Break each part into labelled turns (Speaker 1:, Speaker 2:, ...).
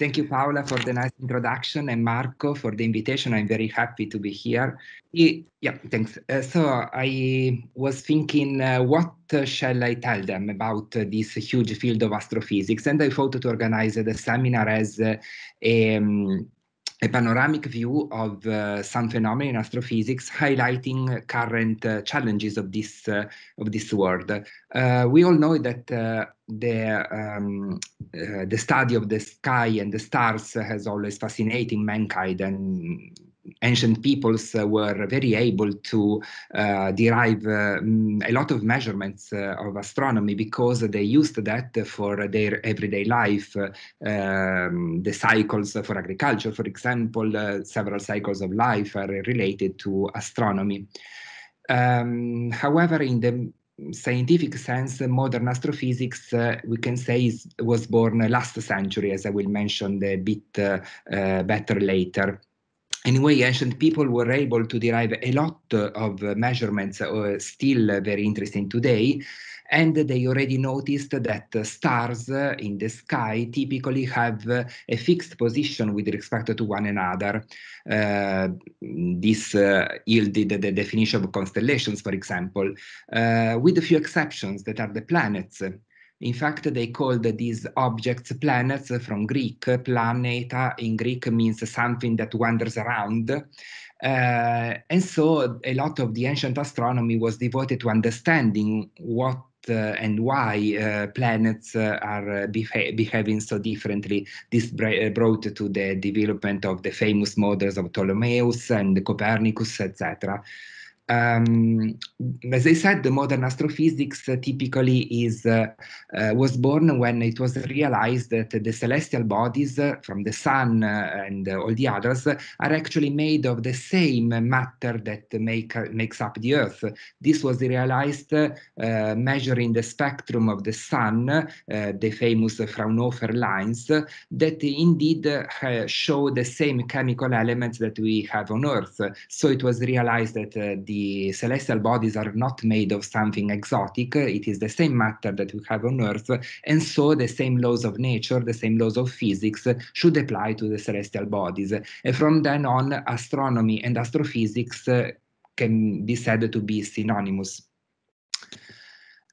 Speaker 1: Thank you, Paola, for the nice introduction, and Marco for the invitation. I'm very happy to be here. Yeah, thanks. Uh, so I was thinking, uh, what uh, shall I tell them about uh, this huge field of astrophysics? And I thought to organize the seminar as uh, a um, a panoramic view of uh, some phenomena in astrophysics, highlighting current uh, challenges of this uh, of this world. Uh, we all know that uh, the um, uh, the study of the sky and the stars has always fascinated mankind and ancient peoples were very able to uh, derive mm, a lot of measurements uh, of astronomy because they used that for their everyday life. Um, the cycles for agriculture, for example, uh, several cycles of life are related to astronomy. Um, however, in the scientific sense, modern astrophysics, uh, we can say, is, was born last century, as I will mention a bit uh, uh, better later anyway, ancient people were able to derive a lot of measurements uh, still very interesting today. And they already noticed that stars in the sky typically have a fixed position with respect to one another. Uh, this uh, yielded the definition of constellations, for example, uh, with a few exceptions that are the planets. In fact, they called these objects planets from Greek. Planeta in Greek means something that wanders around. Uh, and so a lot of the ancient astronomy was devoted to understanding what uh, and why uh, planets uh, are uh, beha behaving so differently. This uh, brought to the development of the famous models of Ptolemyus and Copernicus, etc. Um, as I said, the modern astrophysics uh, typically is uh, uh, was born when it was realized that the celestial bodies from the sun and all the others are actually made of the same matter that make makes up the Earth. This was realized measuring the spectrum of the sun, the famous Fraunhofer lines, that indeed show the same chemical elements that we have on Earth. So it was realized that the the celestial bodies are not made of something exotic. It is the same matter that we have on Earth. And so the same laws of nature, the same laws of physics should apply to the celestial bodies. And from then on, astronomy and astrophysics uh, can be said to be synonymous.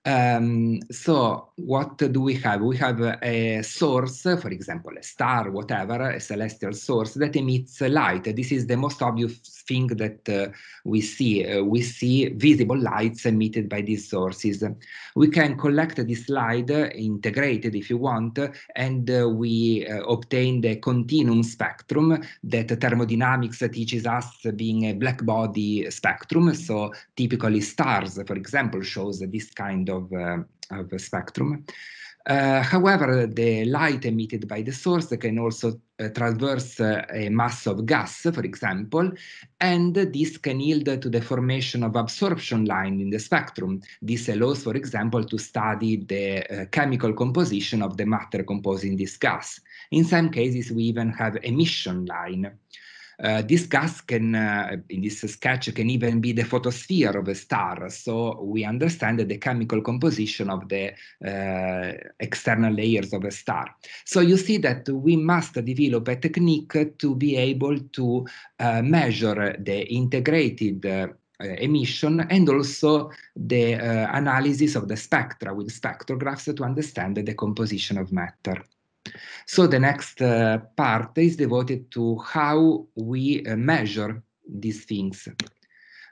Speaker 1: Um, so what do we have? We have a source, for example, a star, whatever, a celestial source that emits light. This is the most obvious thing that uh, we see. Uh, we see visible lights emitted by these sources. We can collect this light, uh, integrated if you want, and uh, we uh, obtain the continuum spectrum that thermodynamics teaches us being a black body spectrum. So typically stars, for example, shows this kind of of, uh, of a spectrum. Uh, however, the light emitted by the source can also uh, traverse uh, a mass of gas, for example, and this can yield to the formation of absorption line in the spectrum. This allows, for example, to study the uh, chemical composition of the matter composing this gas. In some cases, we even have emission line. Uh, this gas can, uh, in this sketch, can even be the photosphere of a star. So we understand the chemical composition of the uh, external layers of a star. So you see that we must develop a technique to be able to measure the integrated uh, emission and also the uh, analysis of the spectra with spectrographs to understand the composition of matter. So the next uh, part is devoted to how we uh, measure these things.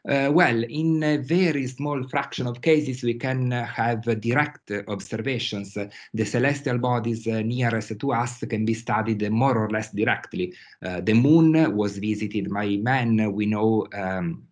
Speaker 1: Uh, well, in a very small fraction of cases, we can uh, have uh, direct observations. the celestial bodies uh, nearest to us can be studied more or less directly. Uh, the moon was visited by men. We know um,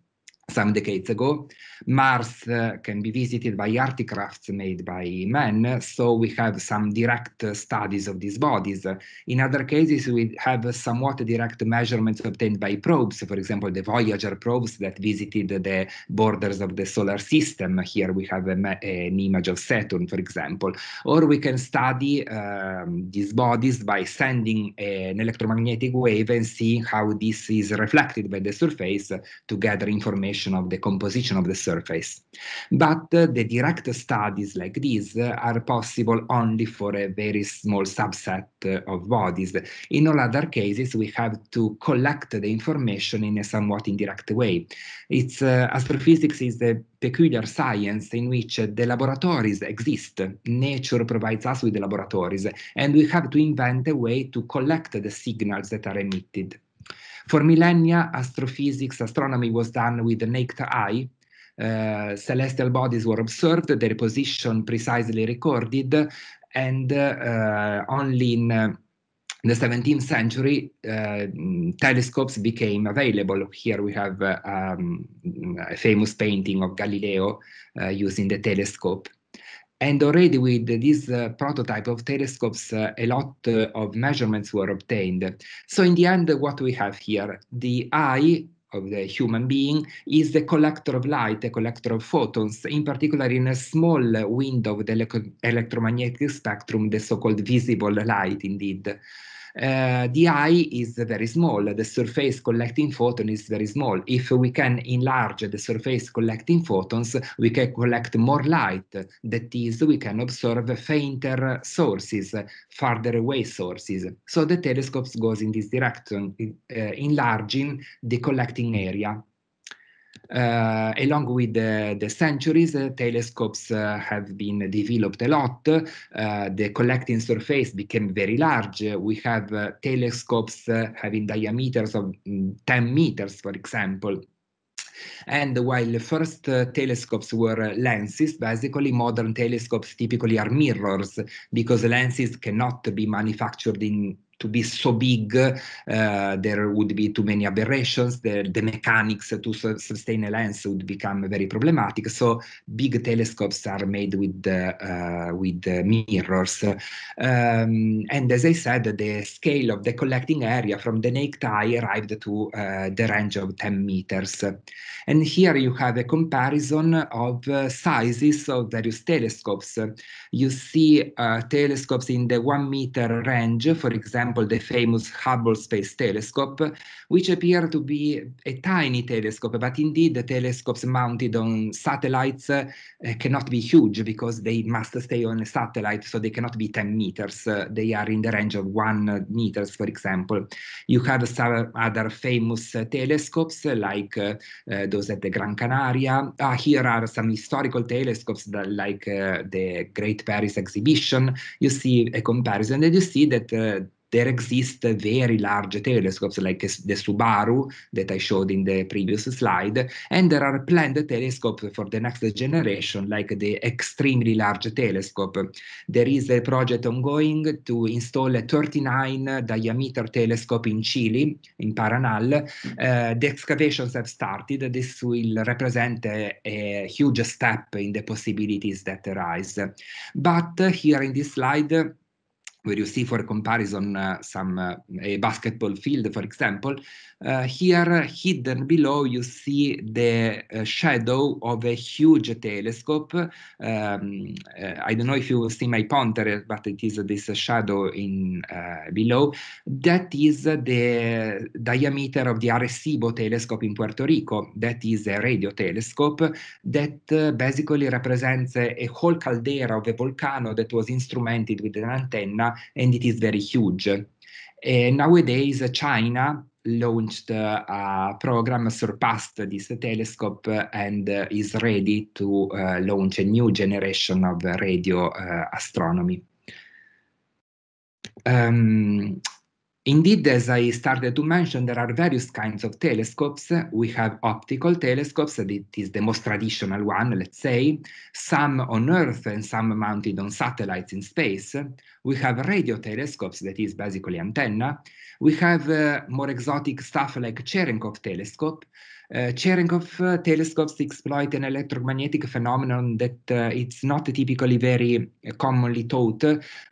Speaker 1: some decades ago. Mars uh, can be visited by articrafts made by men, so we have some direct uh, studies of these bodies. In other cases, we have somewhat direct measurements obtained by probes, for example, the Voyager probes that visited the borders of the solar system. Here we have a, an image of Saturn, for example. Or we can study um, these bodies by sending an electromagnetic wave and seeing how this is reflected by the surface to gather information information of the composition of the surface. But uh, the direct studies like these are possible only for a very small subset uh, of bodies. In all other cases, we have to collect the information in a somewhat indirect way. It's uh, astrophysics is a peculiar science in which the laboratories exist. Nature provides us with the laboratories, and we have to invent a way to collect the signals that are emitted. For millennia, astrophysics, astronomy was done with the naked eye. Uh, celestial bodies were observed, their position precisely recorded, and uh, only in uh, the 17th century, uh, telescopes became available. Here we have uh, um, a famous painting of Galileo uh, using the telescope. And already with this uh, prototype of telescopes, uh, a lot uh, of measurements were obtained. So in the end, what we have here, the eye of the human being is the collector of light, a collector of photons, in particular in a small window of the electromagnetic spectrum, the so-called visible light indeed uh, the eye is very small. The surface collecting photon is very small. If we can enlarge the surface collecting photons, we can collect more light. That is, we can observe fainter sources, farther away sources. So the telescopes goes in this direction, uh, enlarging the collecting area. Uh, along with the, the centuries, uh, telescopes uh, have been developed a lot. the collecting surface became very large. we have telescopes having diameters of mm, 10 meters, for example. And while the first uh, telescopes were uh, lenses, basically modern telescopes typically are mirrors because lenses cannot be manufactured in to be so big, uh, there would be too many aberrations. The, the mechanics to su sustain a lens would become very problematic. So big telescopes are made with uh, with uh, mirrors. Um, and as I said, the scale of the collecting area from the naked eye arrived to uh, the range of 10 meters. And here you have a comparison of uh, sizes of various telescopes. You see telescopes in the one meter range, for example, example, the famous Hubble Space Telescope, which appear to be a tiny telescope, but indeed the telescopes mounted on satellites uh, cannot be huge because they must stay on a satellite, so they cannot be 10 meters. Uh, they are in the range of one uh, meters, for example. You have some other famous uh, telescopes uh, like uh, those at the Gran Canaria. Ah, here are some historical telescopes that, like the Great Paris Exhibition. You see a comparison and you see that there exist very large telescopes like the Subaru that I showed in the previous slide, and there are planned telescopes for the next generation, like the extremely large telescope. There is a project ongoing to install a 39 diameter telescope in Chile, in Paranal. Uh, the excavations have started. This will represent a, a huge step in the possibilities that arise. But uh, here in this slide, where you see for comparison uh, some uh, a basketball field for example uh, here uh, hidden below you see the uh, shadow of a huge telescope um, uh, i don't know if you see my pointer but it is this shadow in below that is the diameter of the arecibo telescope in puerto rico that is a radio telescope that basically represents a, a whole caldera of a volcano that was instrumented with an antenna and it is very huge. And eh, nowadays, China launched uh, a program surpassed this telescope uh, and uh, is ready to eh, launch a new generation of radio eh, astronomy. Um, Indeed, as I started to mention, there are various kinds of telescopes. We have optical telescopes, that is the most traditional one, let's say, some on Earth and some mounted on satellites in space. We have radio telescopes, that is basically antenna. We have uh, more exotic stuff like Cherenkov telescope, uh, chairing of uh, telescopes exploit an electromagnetic phenomenon that uh, it's not typically very uh, commonly taught.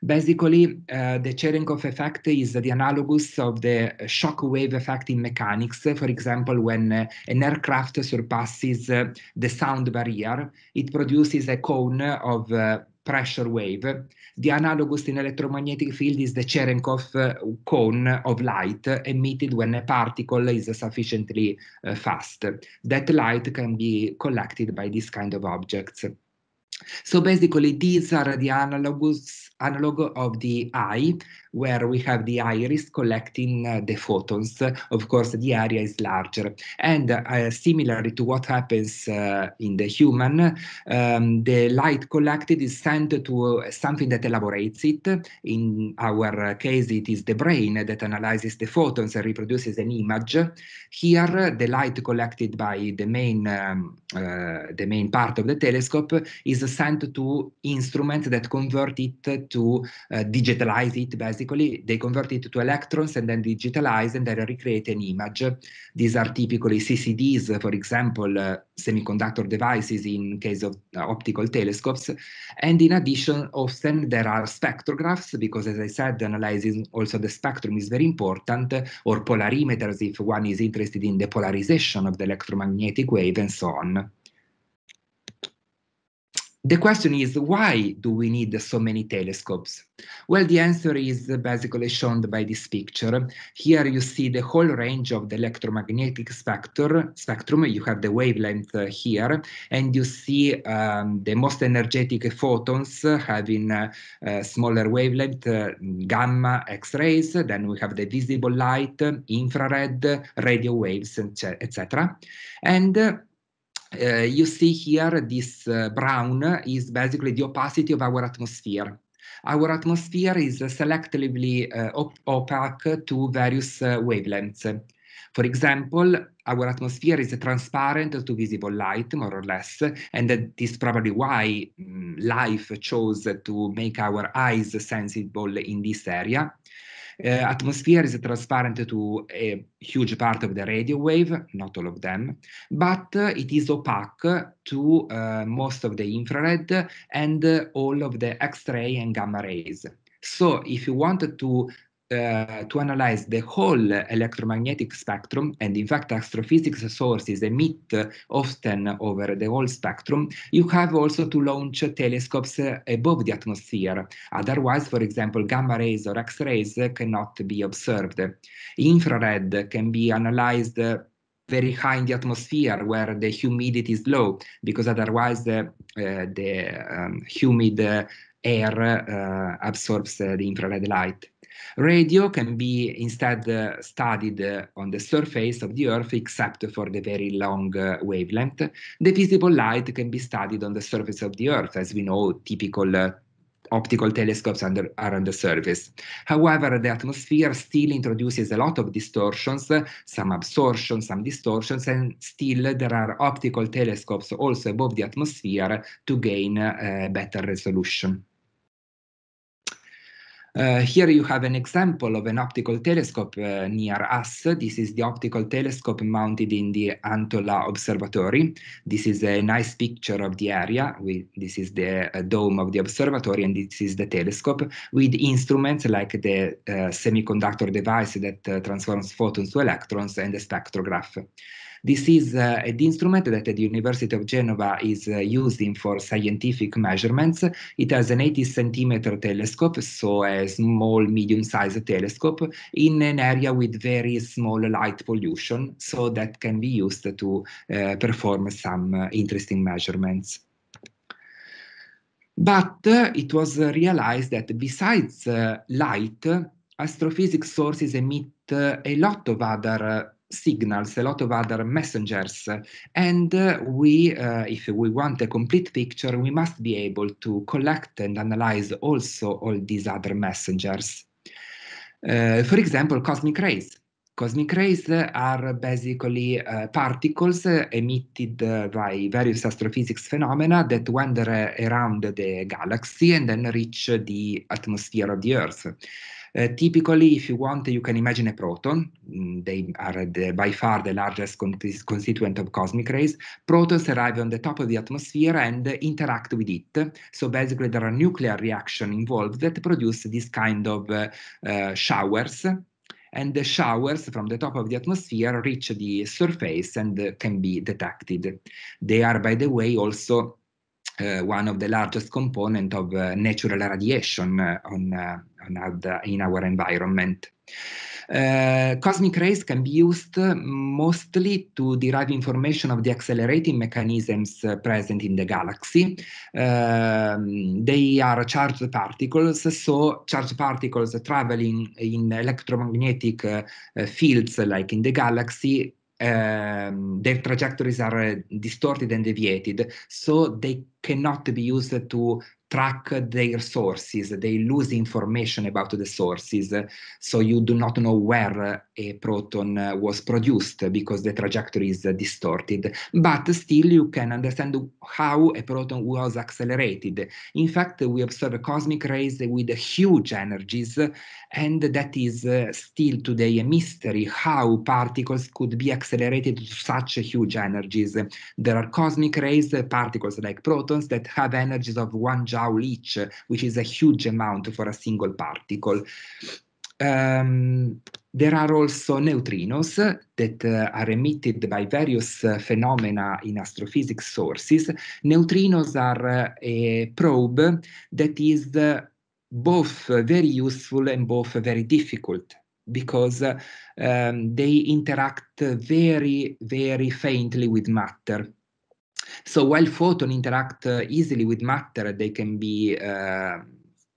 Speaker 1: Basically, uh, the Cherenkov effect is the analogous of the shock wave effect in mechanics. For example, when uh, an aircraft surpasses the sound barrier, it produces a cone of pressure wave, the analogous in electromagnetic field is the Cherenkov eh, cone of light emitted when a particle is sufficiently uh, fast. That light can be collected by this kind of objects. So basically, these are the analogs, analog of the eye, where we have the iris collecting uh, the photons. Of course, the area is larger. And uh, similarly to what happens uh, in the human, um, the light collected is sent to uh, something that elaborates it. In our uh, case, it is the brain that analyzes the photons and reproduces an image. Here, the light collected by the main, um, uh, the main part of the telescope is sent to instruments that convert it to digitalize it basically they convert it to electrons and then digitalize and then recreate an image. These are typically CCDs, for example, uh, semiconductor devices in case of uh, optical telescopes. And in addition, often there are spectrographs, because as I said, analyzing also the spectrum is very important, or polarimeters if one is interested in the polarization of the electromagnetic wave and so on the question is why do we need so many telescopes? Well, the answer is basically shown by this picture. Here you see the whole range of the electromagnetic spectrum. spectrum. You have the wavelength uh, here, and you see um, the most energetic photons uh, having uh, smaller wavelength, uh, gamma X-rays. Then we have the visible light, infrared, radio waves, etc. And uh, Eh, you see here this eh, brown is basically the opacity of our atmosphere. Our atmosphere is selectively eh, op opaque to various wavelengths. For example, our atmosphere is transparent to visible light, more or less, and that is probably why mm, life chose to make our eyes sensible in this area. Eh, atmosphere is transparent to a huge part of the radio wave, not all of them, but it is opaque to eh, most of the infrared and all of the X-ray and gamma rays. So if you wanted to uh, to analyze the whole electromagnetic spectrum, and in fact, astrophysics sources emit often over the whole spectrum, you have also to launch telescopes uh, above the atmosphere. Otherwise, for example, gamma rays or X rays cannot be observed. Infrared can be analyzed very high in the atmosphere where the humidity is low because otherwise the, uh, the um, humid air uh, absorbs uh, the infrared light. Radio can be instead uh, studied uh, on the surface of the Earth, except for the very long uh, wavelength. The visible light can be studied on the surface of the Earth, as we know, typical uh, optical telescopes under, are on the surface. However, the atmosphere still introduces a lot of distortions, uh, some absorption, some distortions, and still there are optical telescopes also above the atmosphere to gain uh, better resolution. Uh, here you have an example of an optical telescope uh, near us. This is the optical telescope mounted in the Antola Observatory. This is a nice picture of the area. We, this is the uh, dome of the observatory and this is the telescope with instruments like the uh, semiconductor device that uh, transforms photons to electrons and the spectrograph. This is uh, the instrument that the University of Genova is uh, using for scientific measurements. It has an 80 centimeter telescope, so a small, medium-sized telescope, in an area with very small light pollution, so that can be used to uh, perform some interesting measurements. But uh, it was uh, realized that besides uh, light, astrophysics sources emit a lot of other signals, a lot of other messengers. And uh, we, uh, if we want a complete picture, we must be able to collect and analyze also all these other messengers. Uh, for example, cosmic rays. Cosmic rays are basically uh, particles uh, emitted by various astrophysics phenomena that wander uh, around the galaxy and then reach the atmosphere of the Earth. Eh, typically, if you want, you can imagine a proton. Mm, they are the, by far the largest con constituent of cosmic rays. Protons arrive on the top of the atmosphere and uh, interact with it. So basically, there are nuclear reactions involved that produce this kind of uh, showers. And the showers from the top of the atmosphere reach the surface and can be detected. They are, by the way, also uh, one of the largest component of uh, natural radiation uh, on another, in our environment. Uh, cosmic rays can be used mm, mostly to derive information of the accelerating mechanisms uh, present in the galaxy. Um, they are charged particles, so charged particles traveling in electromagnetic uh, uh fields like in the galaxy. Um, their trajectories are uh, distorted and deviated, so they cannot be used to track their sources. They lose information about the sources. So you do not know where a proton was produced because the trajectory is distorted. But still, you can understand how a proton was accelerated. In fact, we observe cosmic rays with huge energies, and that is uh, still today a mystery how particles could be accelerated to such huge energies. There are cosmic rays, particles like protons, that have energies of one joule tau which is a huge amount for a single particle. Um, there are also neutrinos that uh, are emitted by various uh, phenomena in astrophysics sources. Neutrinos are uh, a probe that is uh, both very useful and both very difficult because uh, um, they interact very, very faintly with matter. So while photons interact uh, easily with matter, they can be uh,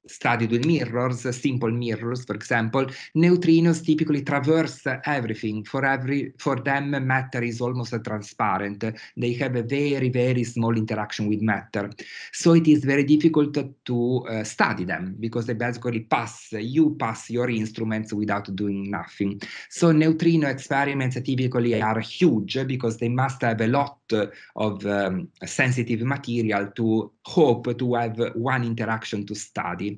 Speaker 1: studied with mirrors, simple mirrors, for example, neutrinos typically traverse everything. For every for them, matter is almost transparent. They have a very, very small interaction with matter. So it is very difficult to uh, study them because they basically pass, you pass your instruments without doing nothing. So neutrino experiments typically are huge because they must have a lot of um, sensitive material to hope to have one interaction to study.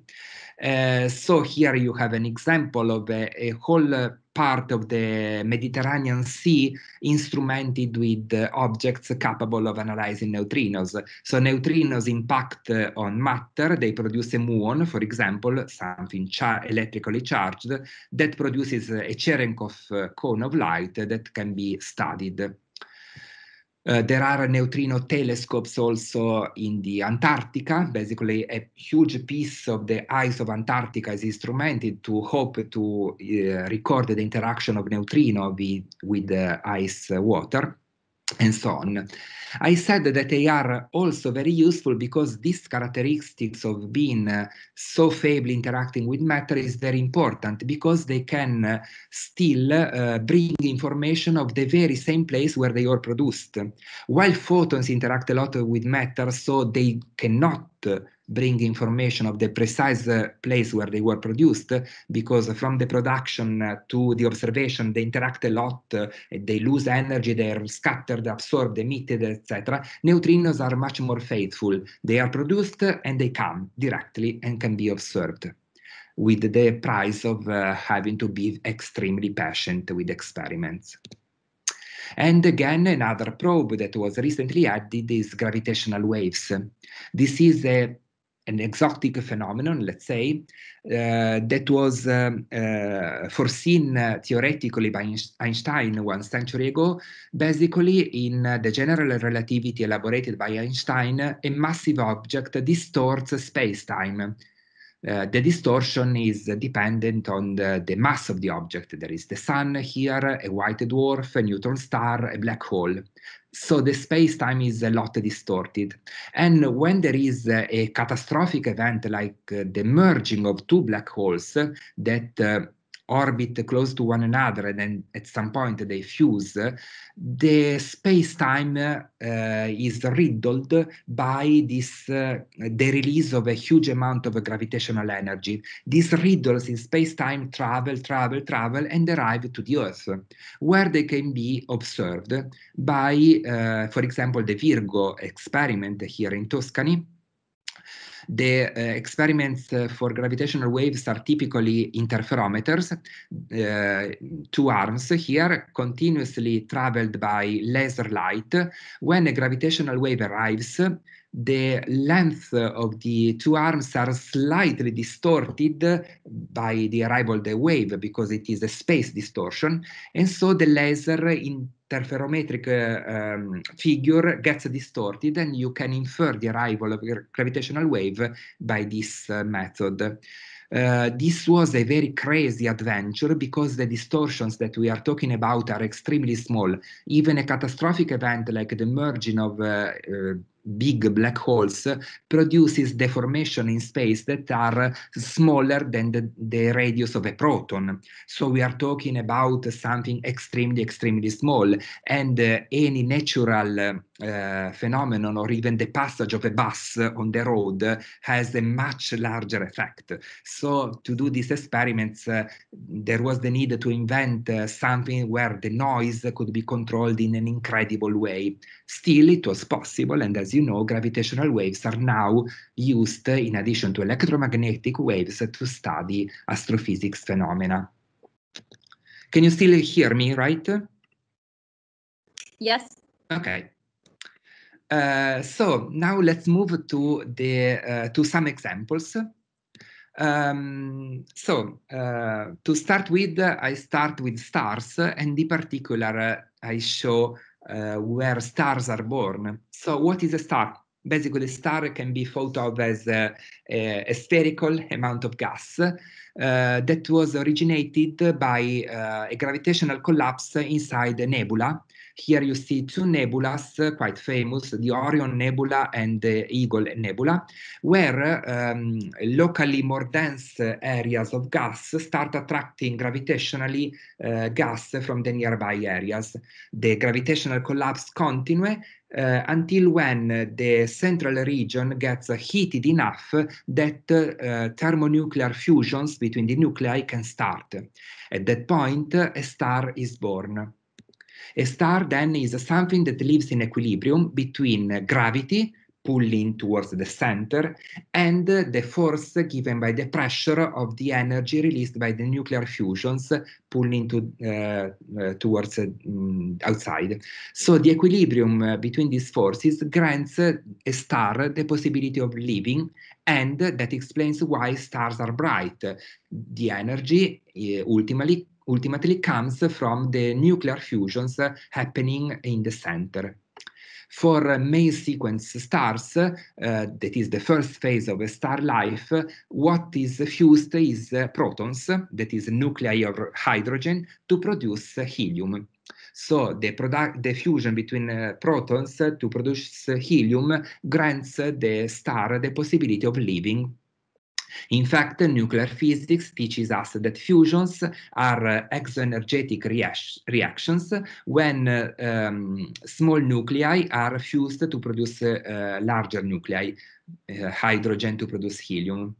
Speaker 1: Uh, so here you have an example of a, a whole uh, part of the Mediterranean Sea instrumented with uh, objects capable of analyzing neutrinos. So neutrinos impact uh, on matter, they produce a muon, for example, something char electrically charged, that produces a Cherenkov uh, cone of light that can be studied. Eh, there are neutrino telescopes also in the Antarctica. Basically, a huge piece of the ice of Antarctica is instrumented to hope to uh, record the interaction of neutrino with, with the eh, ice water and so on. I said that they are also very useful because these characteristics of being uh, so feebly interacting with matter is very important because they can uh, still uh, bring information of the very same place where they are produced. While photons interact a lot with matter, so they cannot uh, bring information of the precise uh, place where they were produced, because from the production uh, to the observation, they interact a lot, uh, they lose energy, they are scattered, absorbed, emitted, etc. Neutrinos are much more faithful. They are produced and they come directly and can be observed with the price of uh, having to be extremely patient with experiments. And again, another probe that was recently added is gravitational waves. This is a an exotic phenomenon, let's say, uh, that was um, uh, foreseen uh, theoretically by Einstein one century ago. Basically, in uh, the general relativity elaborated by Einstein, a massive object distorts space time. Uh, the distortion is dependent on the, the, mass of the object. There is the sun here, a white dwarf, a neutron star, a black hole. So the space-time is a lot distorted. And when there is a catastrophic event like uh, the merging of two black holes that uh, orbit close to one another and then at some point they fuse, the space-time uh, is riddled by this uh, the release of a huge amount of gravitational energy. These riddles in space-time travel, travel, travel and arrive to the Earth, where they can be observed by, uh, for example, the Virgo experiment here in Tuscany, the uh, experiments uh, for gravitational waves are typically interferometers, uh, two arms here, continuously traveled by laser light. When a gravitational wave arrives, the length of the two arms are slightly distorted by the arrival of the wave because it is a space distortion and so the laser interferometric uh, um, figure gets distorted and you can infer the arrival of a gravitational wave by this uh, method. Uh, this was a very crazy adventure because the distortions that we are talking about are extremely small. Even a catastrophic event like the merging of uh, uh, big black holes produces deformation in space that are smaller than the, the radius of a proton. So we are talking about something extremely, extremely small. And uh, any natural uh, phenomenon or even the passage of a bus on the road has a much larger effect. So to do these experiments, uh, there was the need to invent uh, something where the noise could be controlled in an incredible way. Still, it was possible, and as you know, gravitational waves are now used, in addition to electromagnetic waves, to study astrophysics phenomena. Can you still hear me, right? Yes. Okay. Uh, so now let's move to the uh, to some examples. Um, so uh, to start with, I start with stars, and in particular, uh, I show Eh, where stars are born. So, what is a star? Basically, a star can be thought of as a, a spherical amount of gas eh, that was originated by eh, a gravitational collapse inside a nebula here you see two nebulas, quite famous, the Orion Nebula and the Eagle Nebula, where um, locally more dense areas of gas start attracting gravitationally uh, gas from the nearby areas. The gravitational collapse continues uh, until when the central region gets heated enough that uh, thermonuclear fusions between the nuclei can start. At that point, a star is born. A star then is something that lives in equilibrium between gravity, pulling towards the center, and the force given by the pressure of the energy released by the nuclear fusions pulling to, uh, uh, towards uh, mm, outside. So the equilibrium uh, between these forces grants uh, a star the possibility of living, and that explains why stars are bright. The energy uh, ultimately ultimately comes from the nuclear fusions happening in the center. For main sequence stars, uh, that is the first phase of a star life, what is fused is uh, protons, that is nuclei of hydrogen, to produce helium. So the, the fusion between uh, protons to produce helium grants the star the possibility of living. In fact, nuclear physics teaches us that fusions are uh, exoenergetic reactions when uh, um, small nuclei are fused to produce uh, larger nuclei, uh, hydrogen to produce helium.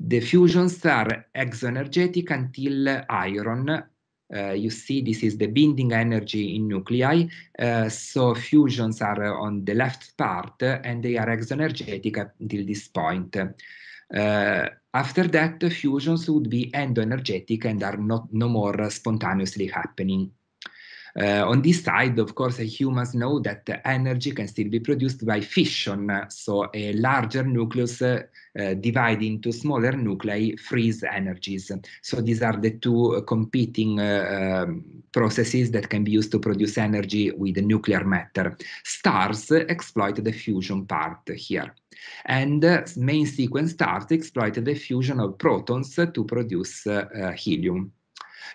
Speaker 1: The fusions are exoenergetic until iron. Uh, you see, this is the binding energy in nuclei. Uh, so fusions are on the left part and they are exoenergetic until this point. Uh, after that, the fusions would be endoenergetic and are not no more spontaneously happening. Uh, on this side, of course, humans know that energy can still be produced by fission, so a larger nucleus uh, uh, divided into smaller nuclei frees energies. So these are the two competing uh, um, processes that can be used to produce energy with nuclear matter. Stars exploit the fusion part here. And the uh, main sequence stars exploit the fusion of protons to produce uh, helium.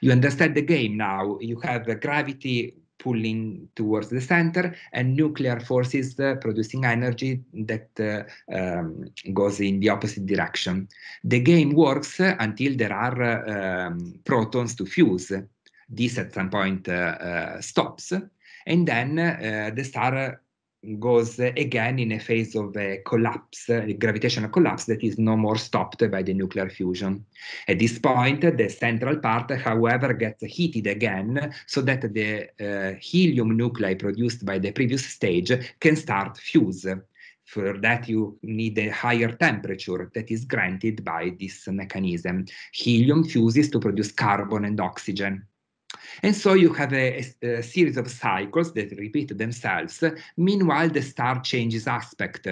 Speaker 1: You understand the game now. You have gravity pulling towards the center and nuclear forces uh, producing energy that uh, um, goes in the opposite direction. The game works uh, until there are uh, um, protons to fuse. This at some point stops and then the star goes again in a phase of a eh, collapse, a eh, gravitational collapse that is no more stopped by the nuclear fusion. At this point, the central part, however, gets heated again so that the uh, helium nuclei produced by the previous stage can start fuse. For that, you need a higher temperature that is granted by this mechanism. Helium fuses to produce carbon and oxygen. And so you have a, a, a, series of cycles that repeat themselves. Meanwhile, the star changes aspect.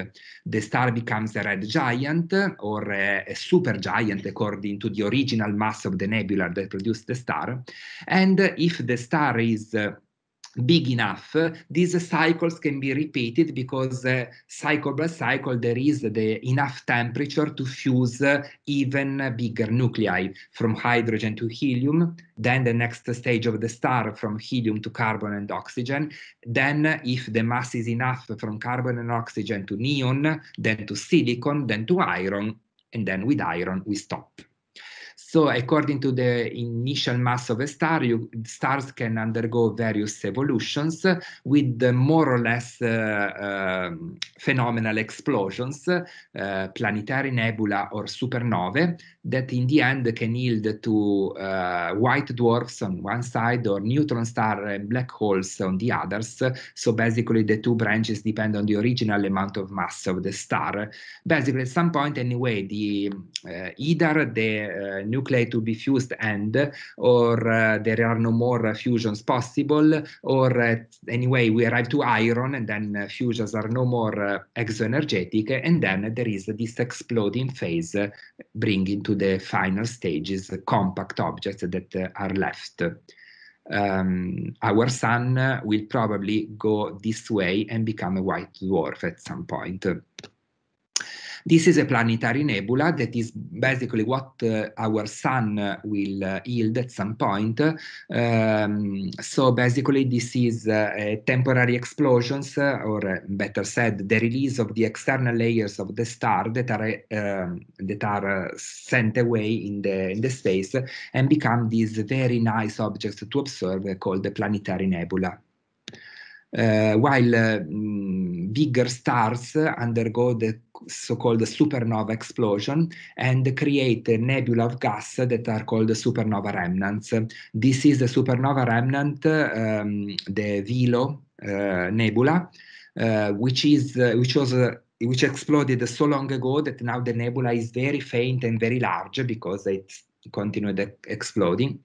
Speaker 1: The star becomes a red giant or a, a supergiant according to the original mass of the nebula that produced the star. And if the star is uh, big enough, these cycles can be repeated because uh, cycle by cycle there is the enough temperature to fuse uh, even bigger nuclei from hydrogen to helium, then the next stage of the star from helium to carbon and oxygen, then if the mass is enough from carbon and oxygen to neon, then to silicon, then to iron, and then with iron we stop. So according to the initial mass of a star, you, stars can undergo various evolutions with more or less uh, um, phenomenal explosions, uh, planetary nebula or supernovae, that in the end can yield to uh, white dwarfs on one side or neutron star and black holes on the others. So basically the two branches depend on the original amount of mass of the star. Basically at some point anyway, the uh, either the new uh, nuclei to be fused end, or uh, there are no more fusions possible, or uh, anyway, we arrive to iron and then uh, fusions are no more uh, exoenergetic, and then there is this exploding phase bringing to the final stages compact objects that are left. Um, our sun uh, will probably go this way and become a white dwarf at some point. This is a planetary nebula that is basically what uh, our sun will uh, yield at some point. Um, so basically, this is uh, temporary explosions, or better said, the release of the external layers of the star that are um, that are sent away in the in the space and become these very nice objects to observe called the planetary nebula. Eh, while mm, bigger stars undergo the so-called supernova explosion and create a nebula of gas that are called supernova remnants. This is the supernova remnant, um, the Velo uh, nebula, uh, which is uh, which was uh, which exploded so long ago that now the nebula is very faint and very large because it continued exploding.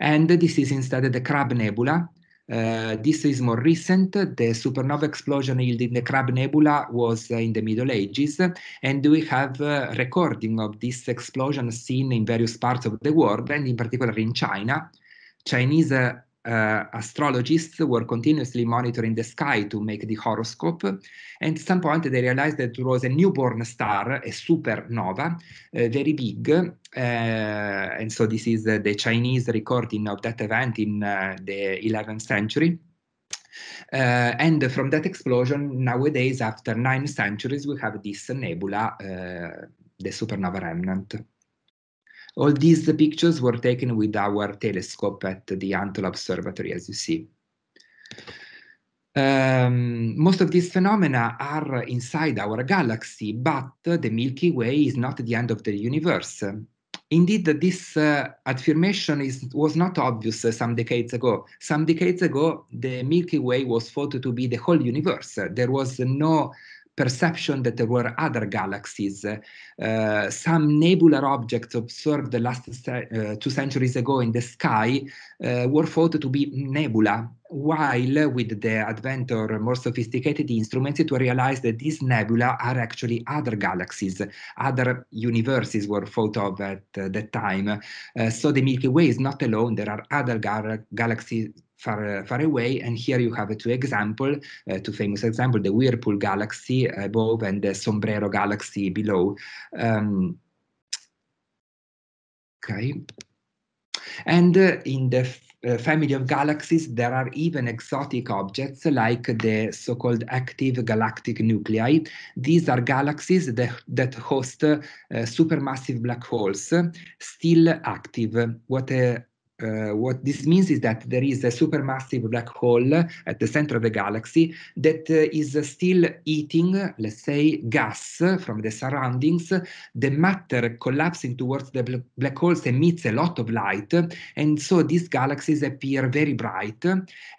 Speaker 1: And this is instead the Crab Nebula, uh, this is more recent. The supernova explosion in the Crab Nebula was uh, in the Middle Ages, and we have recording of this explosion seen in various parts of the world, and in particular in China. Chinese uh, uh, astrologists were continuously monitoring the sky to make the horoscope. And at some point, they realized that there was a newborn star, a supernova, uh, very big. Uh, and so, this is uh, the Chinese recording of that event in uh, the 11th century. Uh, and from that explosion, nowadays, after nine centuries, we have this nebula, uh, the supernova remnant. All these pictures were taken with our telescope at the Antel Observatory, as you see. Um, most of these phenomena are inside our galaxy, but the Milky Way is not the end of the universe. Indeed, this uh, affirmation is, was not obvious uh, some decades ago. Some decades ago, the Milky Way was thought to be the whole universe. There was no perception that there were other galaxies. Uh, some nebular objects observed the last uh, two centuries ago in the sky uh, were thought to be nebula, while with the advent of more sophisticated instruments, it was realized that these nebula are actually other galaxies, other universes were thought of at uh, that time. Uh, so the Milky Way is not alone, there are other gal galaxies far, eh, far away. And here you have two example, eh, two famous example, the Whirlpool galaxy above and the Sombrero galaxy below. Um, okay. And eh, in the uh, family of galaxies, there are even exotic objects like the so-called active galactic nuclei. These are galaxies that, that host uh, supermassive black holes, still active, what uh, uh, what this means is that there is a supermassive black hole at the center of the galaxy that uh, is uh, still eating, let's say, gas from the surroundings. The matter collapsing towards the bl black holes emits a lot of light, and so these galaxies appear very bright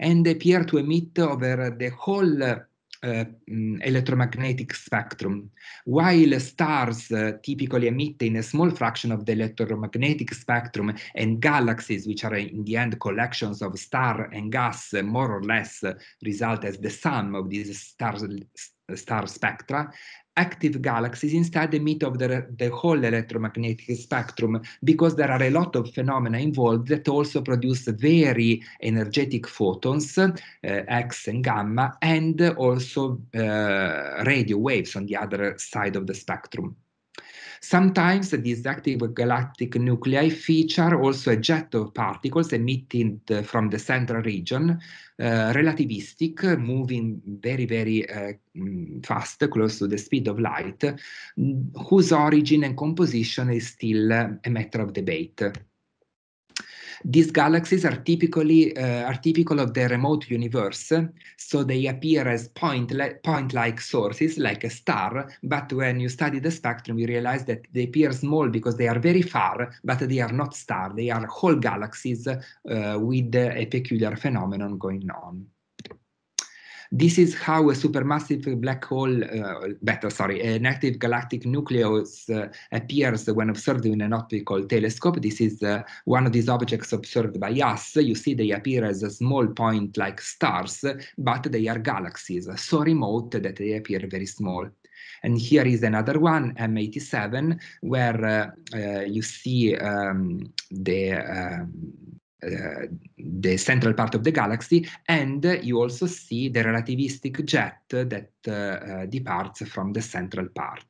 Speaker 1: and appear to emit over the whole uh, eh, mm, electromagnetic spectrum. While stars uh, typically emit in a small fraction of the electromagnetic spectrum, and galaxies, which are in the end collections of star and gas, uh, more or less result as the sum of these stars, star spectra, active galaxies instead emit of the, the whole electromagnetic spectrum because there are a lot of phenomena involved that also produce very energetic photons, uh, X and gamma, and also uh, radio waves on the other side of the spectrum. Sometimes these active galactic nuclei feature also a jet of particles emitted from the central region, uh, relativistic, moving very, very uh, mm, fast, close to the speed of light, mm, whose origin and composition is still a matter of debate. These galaxies are typically uh, are typical of the remote universe, so they appear as point-like point sources, like a star. But when you study the spectrum, you realize that they appear small because they are very far, but they are not stars. They are whole galaxies uh, with a peculiar phenomenon going on. This is how a supermassive black hole, uh, better, sorry, an active galactic nucleus uh, appears when observed in an optical telescope. This is uh, one of these objects observed by us. You see they appear as a small point like stars, but they are galaxies, so remote that they appear very small. And here is another one, M87, where uh, uh, you see um, the um, Eh, the central part of the galaxy, and you also see the relativistic jet that uh, uh, departs from the central part.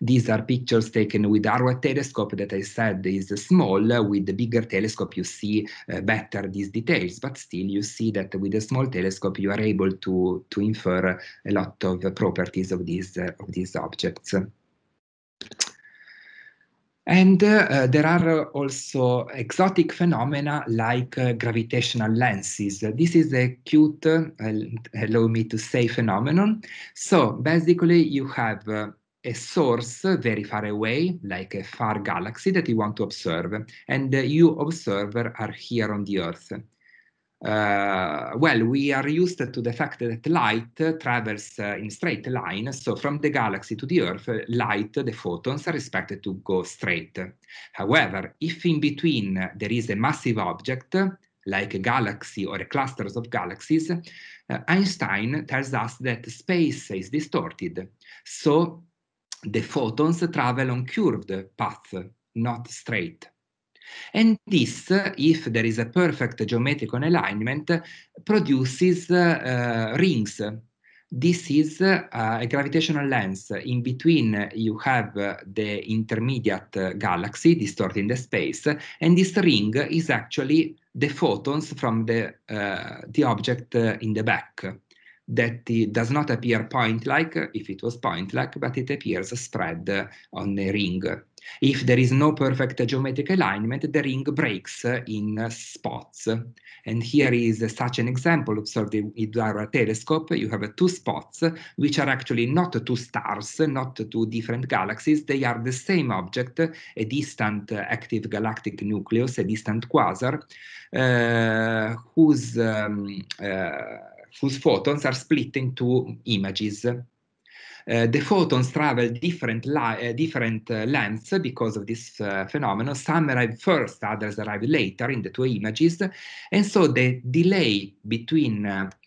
Speaker 1: These are pictures taken with our telescope that I said is small. With the bigger telescope, you see better these details, but still you see that with a small telescope, you are able to, to infer a lot of properties of these, of these objects. And uh, there are also exotic phenomena like uh, gravitational lenses. This is a cute, uh, allow me to say, phenomenon. So basically, you have uh, a source very far away, like a far galaxy that you want to observe, and uh, you observer are here on the Earth. Uh, well, we are used to the fact that light travels uh, in straight line. So from the galaxy to the Earth, light, the photons, are expected to go straight. However, if in between there is a massive object, like a galaxy or a cluster of galaxies, uh, Einstein tells us that space is distorted. So the photons travel on curved paths, not straight. And this, if there is a perfect geometrical alignment, produces uh, rings this is uh, a gravitational lens. In between, you have uh, the intermediate uh, galaxy distorted in the space, and this ring is actually the photons from the, uh, the object in the back. That does not appear point-like if it was point-like, but it appears spread on the ring if there is no perfect geometric alignment, the ring breaks in spots. And here is such an example observed with our telescope. You have two spots, which are actually not two stars, not two different galaxies. They are the same object, a distant active galactic nucleus, a distant quasar, uh, whose um, uh, whose photons are split into images uh, the photons travel different, li- uh, different uh, lengths because of this phenomenon. Some arrive first, others arrive later in the two images. And so the delay between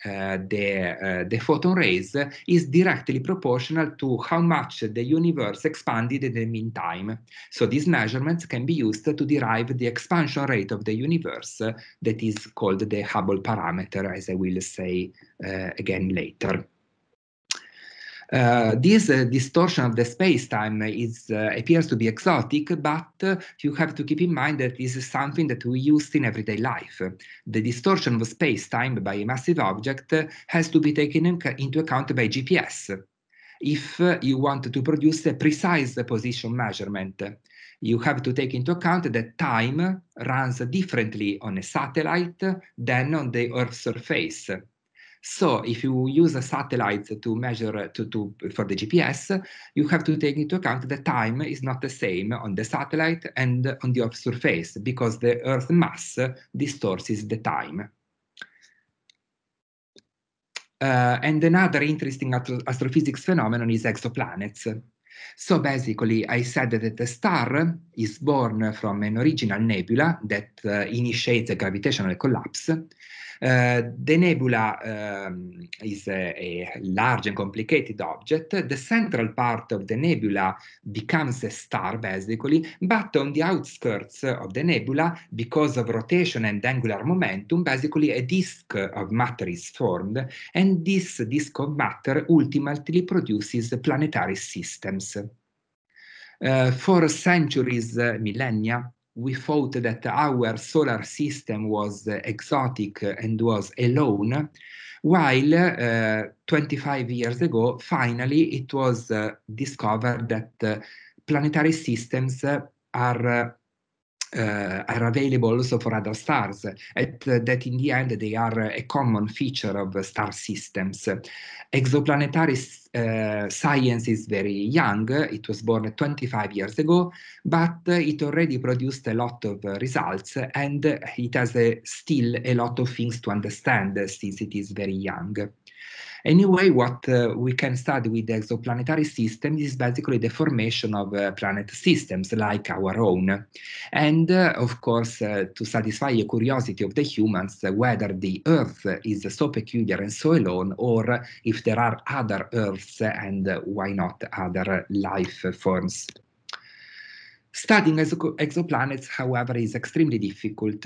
Speaker 1: the, the photon rays is directly proportional to how much the universe expanded in the meantime. So these measurements can be used to derive the expansion rate of the universe that is called the Hubble parameter, as I will say again later. Uh, this uh, distortion of the space-time is uh, appears to be exotic, but you have to keep in mind that this is something that we use in everyday life. The distortion of space-time by a massive object has to be taken in into account by GPS if you want to produce a precise position measurement. You have to take into account that time runs differently on a satellite than on the Earth's surface. So if you use a satellite to measure to, to for the GPS, you have to take into account the time is not the same on the satellite and on the Earth's surface because the Earth mass distorts the time. Uh, and another interesting astro astrophysics phenomenon is exoplanets. So basically, I said that a star is born from an original nebula that uh, initiates a gravitational collapse, Eh, the nebula um, is a, a, large and complicated object. The central part of the nebula becomes a star, basically, but on the outskirts of the nebula, because of rotation and angular momentum, basically a disk of matter is formed, and this disk of matter ultimately produces planetary systems. Uh, for centuries, uh, millennia, we thought that our solar system was exotic and was alone, while uh, 25 years ago, finally, it was uh, discovered that uh, planetary systems are uh, uh, are available also for other stars, at, uh, that in the end they are a common feature of star systems. Exoplanetary uh, science is very young, it was born 25 years ago, but it already produced a lot of results and it has uh, still a lot of things to understand since it is very young. Anyway, what uh, we can study with exoplanetary systems is basically the formation of uh, planet systems like our own. And uh, of course, uh, to satisfy the curiosity of the humans, uh, whether the Earth is so peculiar and so alone, or if there are other Earths and uh, why not other life forms. Studying exoplanets, however, is extremely difficult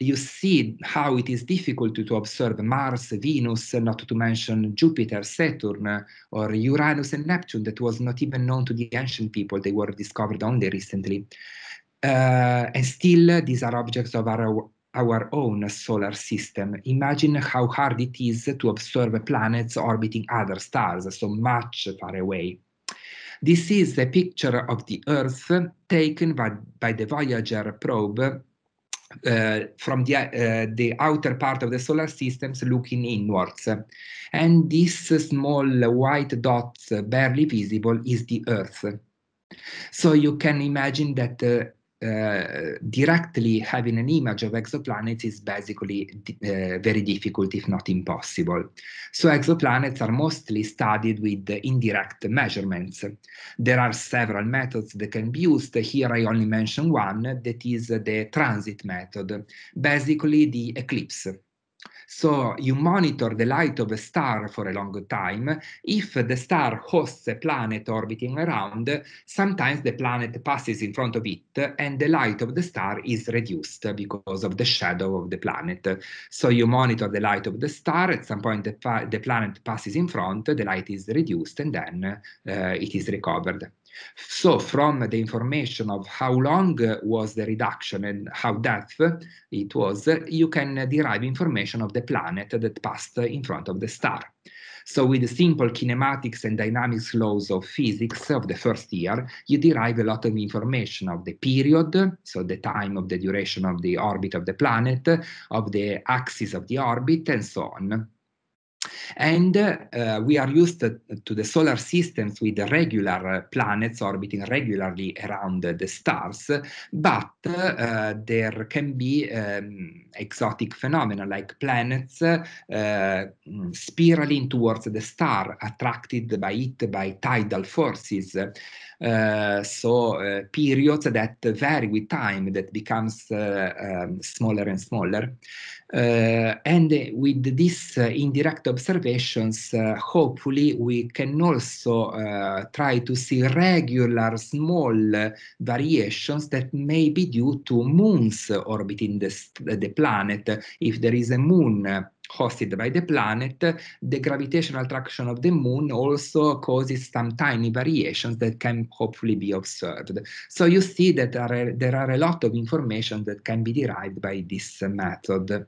Speaker 1: you see how it is difficult to, observe Mars, Venus, not to mention Jupiter, Saturn, or Uranus and Neptune that was not even known to the ancient people. They were discovered only recently. Uh, and still, these are objects of our, our own solar system. Imagine how hard it is to observe planets orbiting other stars, so much far away. This is a picture of the Earth taken by, by the Voyager probe uh, from the, uh, the outer part of the solar systems looking inwards. And this small white dot, barely visible, is the Earth. So you can imagine that uh, uh, directly having an image of exoplanets is basically uh, very difficult, if not impossible. So exoplanets are mostly studied with indirect measurements. There are several methods that can be used. Here I only mention one, that is the transit method, basically the eclipse so you monitor the light of a star for a long time. If the star hosts a planet orbiting around, sometimes the planet passes in front of it and the light of the star is reduced because of the shadow of the planet. So you monitor the light of the star. At some point, the, the planet passes in front, the light is reduced, and then uh, it is recovered. So from the information of how long was the reduction and how depth it was, you can derive information of the planet that passed in front of the star. So with the simple kinematics and dynamics laws of physics of the first year, you derive a lot of information of the period, so the time of the duration of the orbit of the planet, of the axis of the orbit, and so on. And uh, we are used to, to, the solar systems with regular uh, planets orbiting regularly around the stars, but uh, there can be um, exotic phenomena like planets uh, mm, spiraling towards the star, attracted by it by tidal forces. Uh, so uh, periods that vary with time, that becomes uh, um, smaller and smaller. and with these indirect observations, hopefully we can also try to see regular small variations that may be due to moons orbiting the, the planet. If there is a moon hosted by the planet, the gravitational attraction of the moon also causes some tiny variations that can hopefully be observed. So you see that there are, a lot of information that can be derived by this method.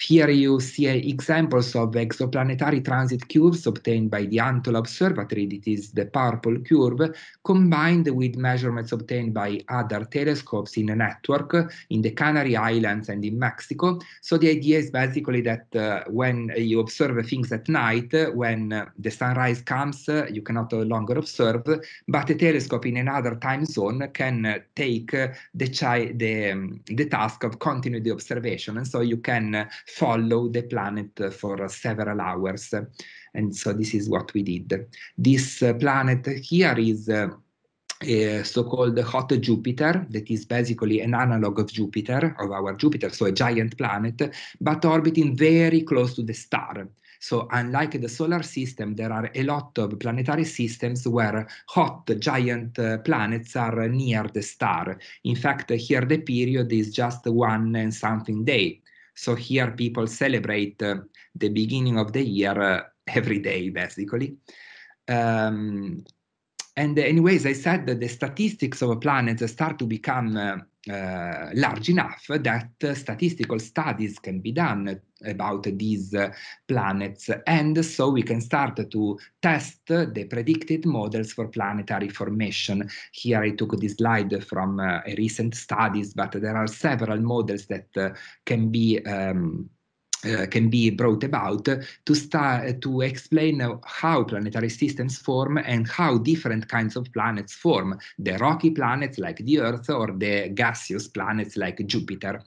Speaker 1: Here you see examples of exoplanetary transit curves obtained by the Antol Observatory, that is the purple curve, combined with measurements obtained by other telescopes in a network in the Canary Islands and in Mexico. So the idea is basically that uh, when you observe things at night, uh, when uh, the sunrise comes, uh, you cannot longer observe, but a telescope in another time zone can uh, take uh, the, the, um, the task of continuing the observation. And so you can follow the planet for several hours. And so this is what we did. This uh, planet here is uh, so-called hot Jupiter, that is basically an analog of Jupiter, of our Jupiter, so a giant planet, but orbiting very close to the star. So unlike the solar system, there are a lot of planetary systems where hot giant uh, planets are near the star. In fact, here the period is just one and something day, so here people celebrate uh, the beginning of the year uh, every day, basically. Um, and anyways, I said that the statistics of planets start to become uh, uh, large enough that uh, statistical studies can be done about these uh, planets. And so we can start to test the predicted models for planetary formation. Here I took this slide from eh, recent studies, but there are several models that eh, can be um, Eh, can be brought about to start to explain how planetary systems form and how different kinds of planets form the rocky planets like the earth or the gaseous planets like jupiter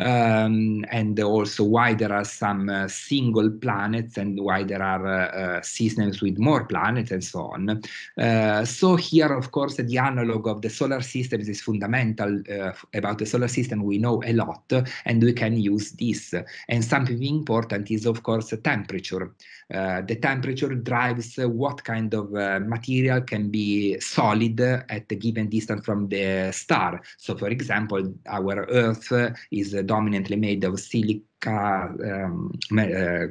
Speaker 1: um, and also why there are some uh, single planets and why there are uh, uh, systems with more planets and so on. Uh, so here, of course, the analog of the solar system is fundamental. about the solar system, we know a lot, and we can use this. And something important is, of course, temperature. the temperature drives what kind of material can be solid at a given distance from the star. So, for example, our Earth is predominantly made of silica um, uh,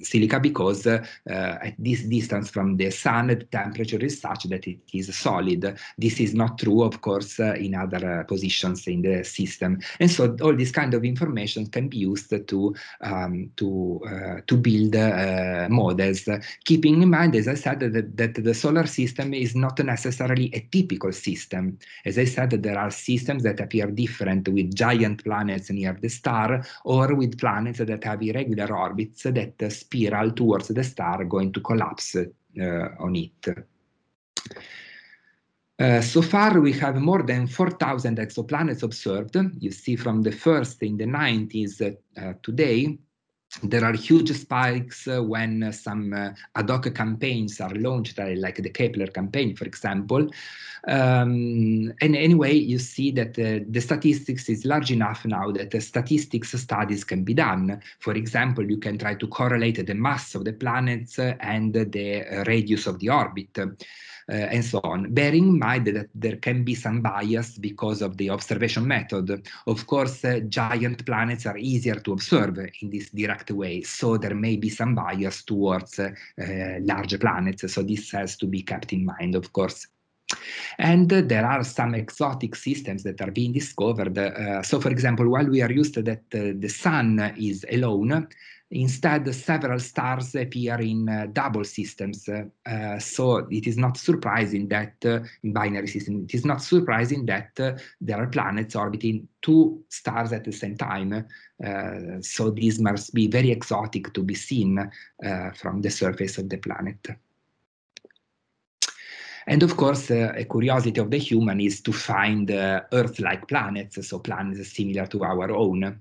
Speaker 1: silica because uh, at this distance from the sun, the temperature is such that it is solid. This is not true, of course, uh, in other uh, positions in the system. And so all this kind of information can be used to um, to uh, to build uh, models, keeping in mind, as I said, that, that the solar system is not necessarily a typical system. As I said, there are systems that appear different with giant planets near the star or with planets that have irregular orbits that uh, spiral towards the star going to collapse eh, on it. Uh, so far, we have more than 4,000 exoplanets observed. You see from the first in the 90s uh, eh, today, there are huge spikes uh, when uh, some uh, ad hoc campaigns are launched, uh, like the Kepler campaign, for example. Um, and anyway, you see that uh, the statistics is large enough now that statistics studies can be done. For example, you can try to correlate the mass of the planets uh, and the radius of the orbit. Eh, and so on. Bearing in mind that there can be some bias because of the observation method. Of course, eh, giant planets are easier to observe in this direct way, so there may be some bias towards eh, larger planets. So this has to be kept in mind, of course. And uh, there are some exotic systems that are being discovered. Uh, so, for example, while we are used that uh, the sun is alone, Instead, several stars appear in uh, double systems. Uh, so it is not surprising that uh, in binary systems, it is not surprising that uh, there are planets orbiting two stars at the same time. Uh, so these must be very exotic to be seen uh, from the surface of the planet. And of course, uh, a curiosity of the human is to find uh, Earth-like planets, so planets similar to our own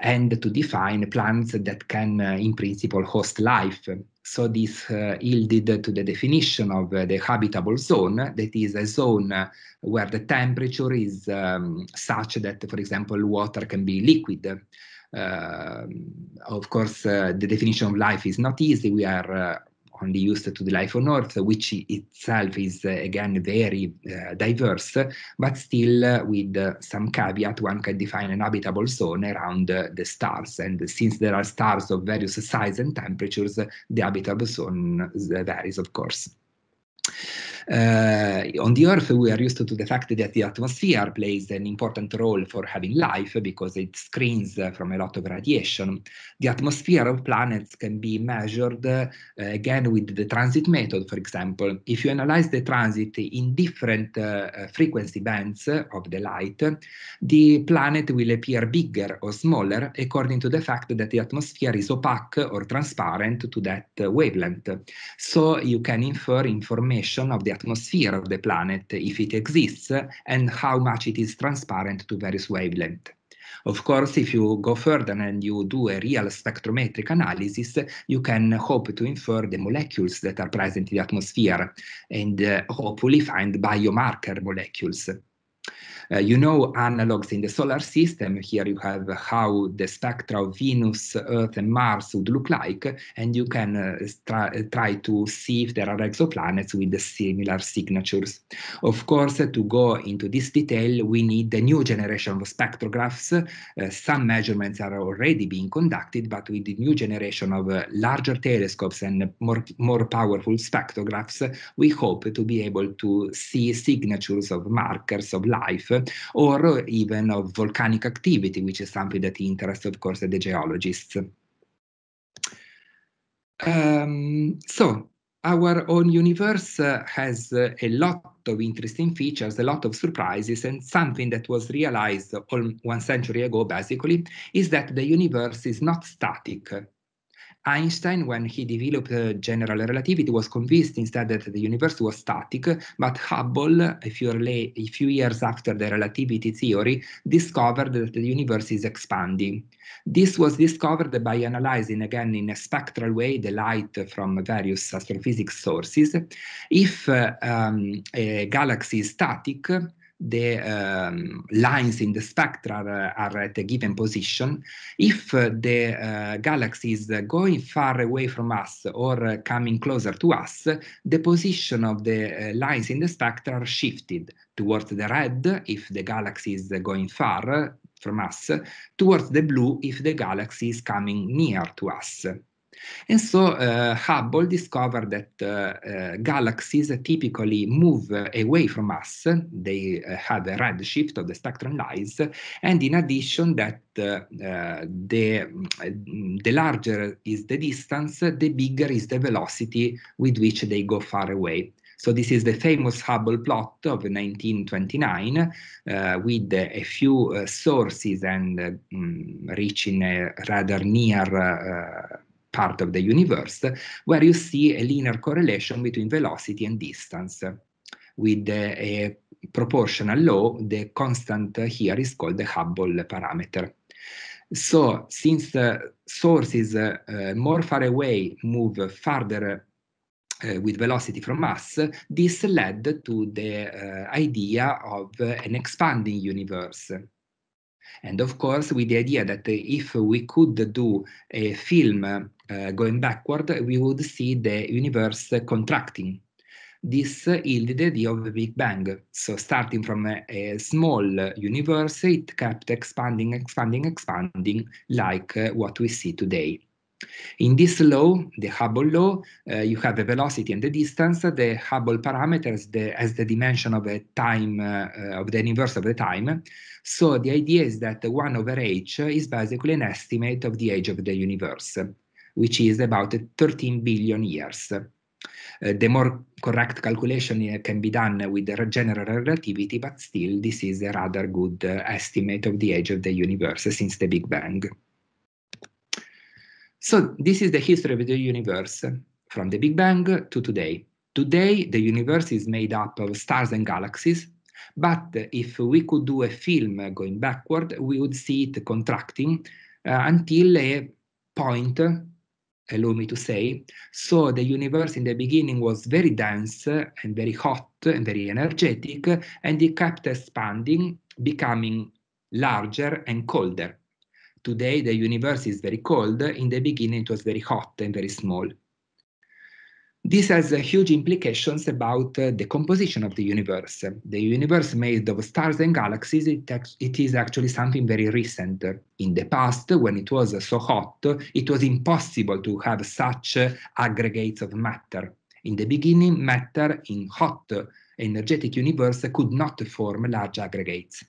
Speaker 1: and to define plants that can, uh, in principle, host life. So this uh, yielded to the definition of uh, the habitable zone, that is a zone uh, where the temperature is um, such that, for example, water can be liquid. Um, of course, uh, the definition of life is not easy. We are only used to the life on Earth, which itself is uh, again very uh, diverse, but still uh, with some caveat, one can define an habitable zone around the stars. And since there are stars of various size and temperatures, the habitable zone varies, of course. Eh, on the Earth, we are used to, to, the fact that the atmosphere plays an important role for having life because it screens from a lot of radiation. The atmosphere of planets can be measured eh, again with the transit method, for example. If you analyze the transit in different eh, frequency bands of the light, the planet will appear bigger or smaller according to the fact that the atmosphere is opaque or transparent to that wavelength. So you can infer information of the atmosphere of the planet, if it exists, and how much it is transparent to various wavelengths. Of course, if you go further and you do a real spectrometric analysis, you can hope to infer the molecules that are present in the atmosphere and uh, hopefully find biomarker molecules. Uh, you know analogs in the solar system. Here you have how the spectra of Venus, Earth, and Mars would look like, and you can uh, try, uh, try to see if there are exoplanets with similar signatures. Of course, to go into this detail, we need a new generation of spectrographs. Uh, some measurements are already being conducted, but with the new generation of uh, larger telescopes and more, more powerful spectrographs, we hope to be able to see signatures of markers of life or even of volcanic activity, which is something that interests, of course, the geologists. Um, so our own universe uh, has uh, a lot of interesting features, a lot of surprises, and something that was realized um, one century ago, basically, is that the universe is not static. Einstein, when he developed uh, general relativity, was convinced instead that the universe was static, but Hubble, a few, early, a few years after the relativity theory, discovered that the universe is expanding. This was discovered by analyzing again in a spectral way the light from various astrophysics sources. If uh, um, a galaxy is static, the um, lines in the spectra are, are, at a given position, if uh, the uh, galaxy is going far away from us or coming closer to us, the position of the uh, lines in the spectra are shifted towards the red if the galaxy is going far from us, towards the blue if the galaxy is coming near to us. And so uh, Hubble discovered that uh, uh, galaxies typically move uh, away from us. They uh, have a redshift of the spectrum lines. And in addition that uh, the, mm, the larger is the distance, the bigger is the velocity with which they go far away. So this is the famous Hubble plot of 1929 uh, with a few uh, sources and uh, mm, reaching a rather near part of the universe, where you see a linear correlation between velocity and distance with a proportional law, the constant here is called the Hubble parameter. So since uh, sources uh, uh, more far away move farther uh, with velocity from us, this led to the uh, idea of an expanding universe. And of course, with the idea that if we could do a film uh, going backward, we would see the universe contracting. This yielded the idea of the Big Bang. So starting from a, a small universe, it kept expanding, expanding, expanding, like uh, what we see today. In this law, the Hubble law, uh, you have the velocity and the distance. The Hubble parameters the, as the dimension of the time uh, of the universe of the time. So the idea is that one over h is basically an estimate of the age of the universe which is about 13 billion years. Uh, the more correct calculation uh, can be done with the general relativity, but still this is a rather good uh, estimate of the age of the universe since the Big Bang. So this is the history of the universe uh, from the Big Bang to today. Today, the universe is made up of stars and galaxies, but uh, if we could do a film going backward, we would see it contracting uh, until a point allow me to say. So the universe in the beginning was very dense uh, and very hot and very energetic, and it kept expanding, becoming larger and colder. Today, the universe is very cold. In the beginning, it was very hot and very small. This has uh, huge implications about uh, the composition of the universe. The universe made of stars and galaxies, it, it is actually something very recent. In the past, when it was so hot, it was impossible to have such uh, aggregates of matter. In the beginning, matter in hot energetic universe could not form large aggregates.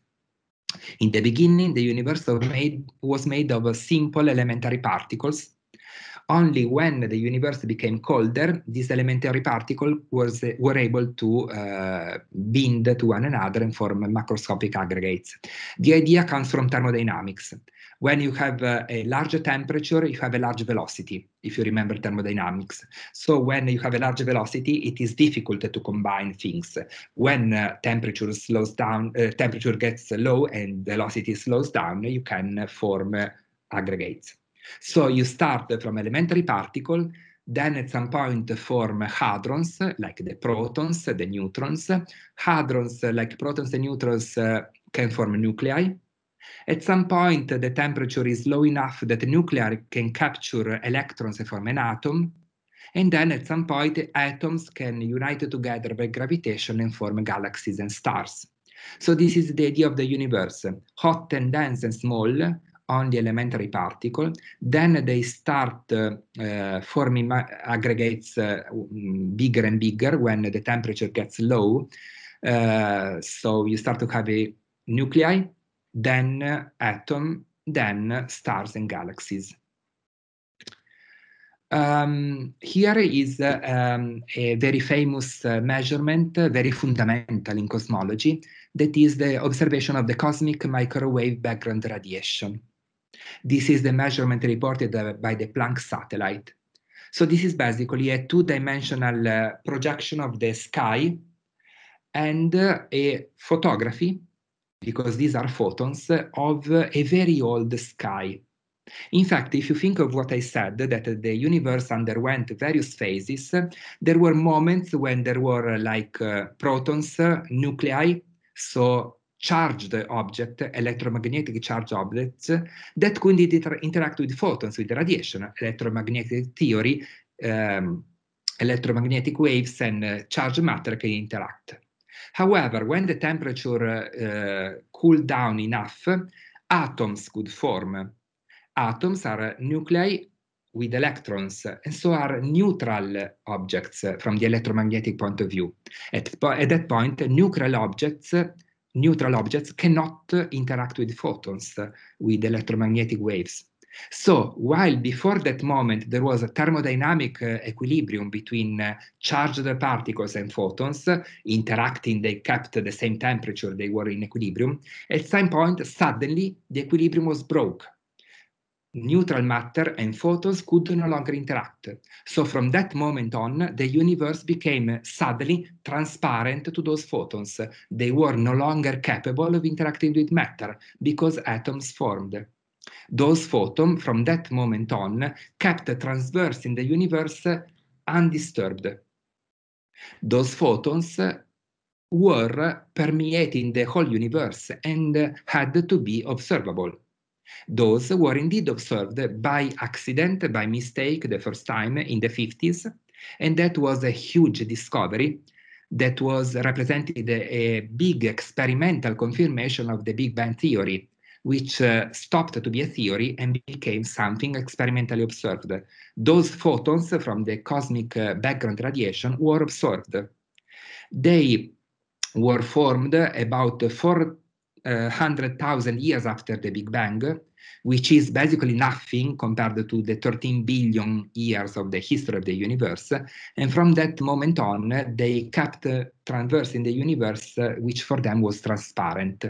Speaker 1: In the beginning, the universe made, was made of simple elementary particles only when the universe became colder, these elementary particles was, were able to uh, bind to one another and form macroscopic aggregates. The idea comes from thermodynamics. When you have uh, a large temperature, you have a large velocity, if you remember thermodynamics. So when you have a large velocity, it is difficult to combine things. When uh, temperature slows down, uh, temperature gets low and velocity slows down, you can uh, form uh, aggregates. So you start from elementary particle, then at some point form hadrons, like the protons, the neutrons. Hadrons, like protons and neutrons, uh, can form nuclei. At some point, the temperature is low enough that nuclei can capture electrons and form an atom. And then at some point, atoms can unite together by gravitation and form galaxies and stars. So this is the idea of the universe, hot and dense and small, on the elementary particle, then they start uh, forming aggregates uh, mm, bigger and bigger when the temperature gets low. Uh, so you start to have a nuclei, then atom, then stars and galaxies. Um, here is uh, um, a very famous uh, measurement, uh, very fundamental in cosmology, that is the observation of the cosmic microwave background radiation. This is the measurement reported uh, by the Planck satellite. So this is basically a two-dimensional uh, projection of the sky and uh, a photography, because these are photons, uh, of uh, a very old sky. In fact, if you think of what I said, that the universe underwent various phases, there were moments when there were like protons, nuclei, so charged object, electromagnetic charge objects, that could inter interact with photons, with radiation, electromagnetic theory, um, ehm, electromagnetic waves, and uh, eh, charged matter can interact. However, when the temperature uh, uh, cooled down enough, atoms could form. Atoms are nuclei with electrons and so are neutral objects from the electromagnetic point of view. At, at that point, neutral objects neutral objects cannot interact with photons, with electromagnetic waves. So while before that moment there was a thermodynamic uh, equilibrium between uh, charged particles and photons uh, interacting, they kept the same temperature, they were in equilibrium. At some point, suddenly the equilibrium was broke neutral matter and photons could no longer interact. So from that moment on, the universe became suddenly transparent to those photons. They were no longer capable of interacting with matter because atoms formed. Those photons, from that moment on, kept traversing the universe undisturbed. Those photons were permeating the whole universe and had to be observable. Those were indeed observed by accident, by mistake, the first time in the 50s, and that was a huge discovery that was represented a big experimental confirmation of the Big Bang theory, which uh, stopped to be a theory and became something experimentally observed. Those photons from the cosmic uh, background radiation were observed. They were formed about 4 100,000 uh, years after the Big Bang, which is basically nothing compared to the 13 billion years of the history of the universe. And from that moment on, they kept uh, traversing the universe, uh, which for them was transparent.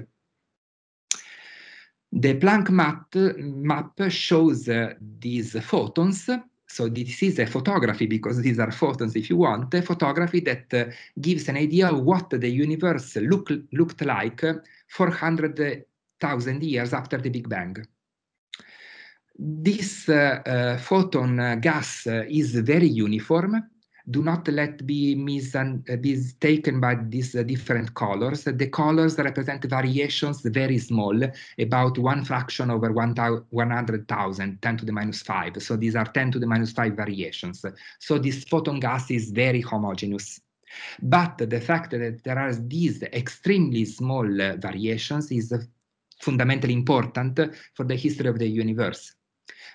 Speaker 1: The Planck map, map shows uh, these photons. So this is a photography because these are photons, if you want, a photography that uh, gives an idea of what the universe look, looked like 400,000 years after the Big Bang. This uh, uh, photon uh, gas is very uniform. Do not let be mistaken by these different colors. The colors represent variations very small, about one fraction over 100,000, 10 to the minus 5. So these are 10 to the minus 5 variations. So this photon gas is very homogeneous. But the fact that there are these extremely small uh, variations is fundamentally important for the history of the universe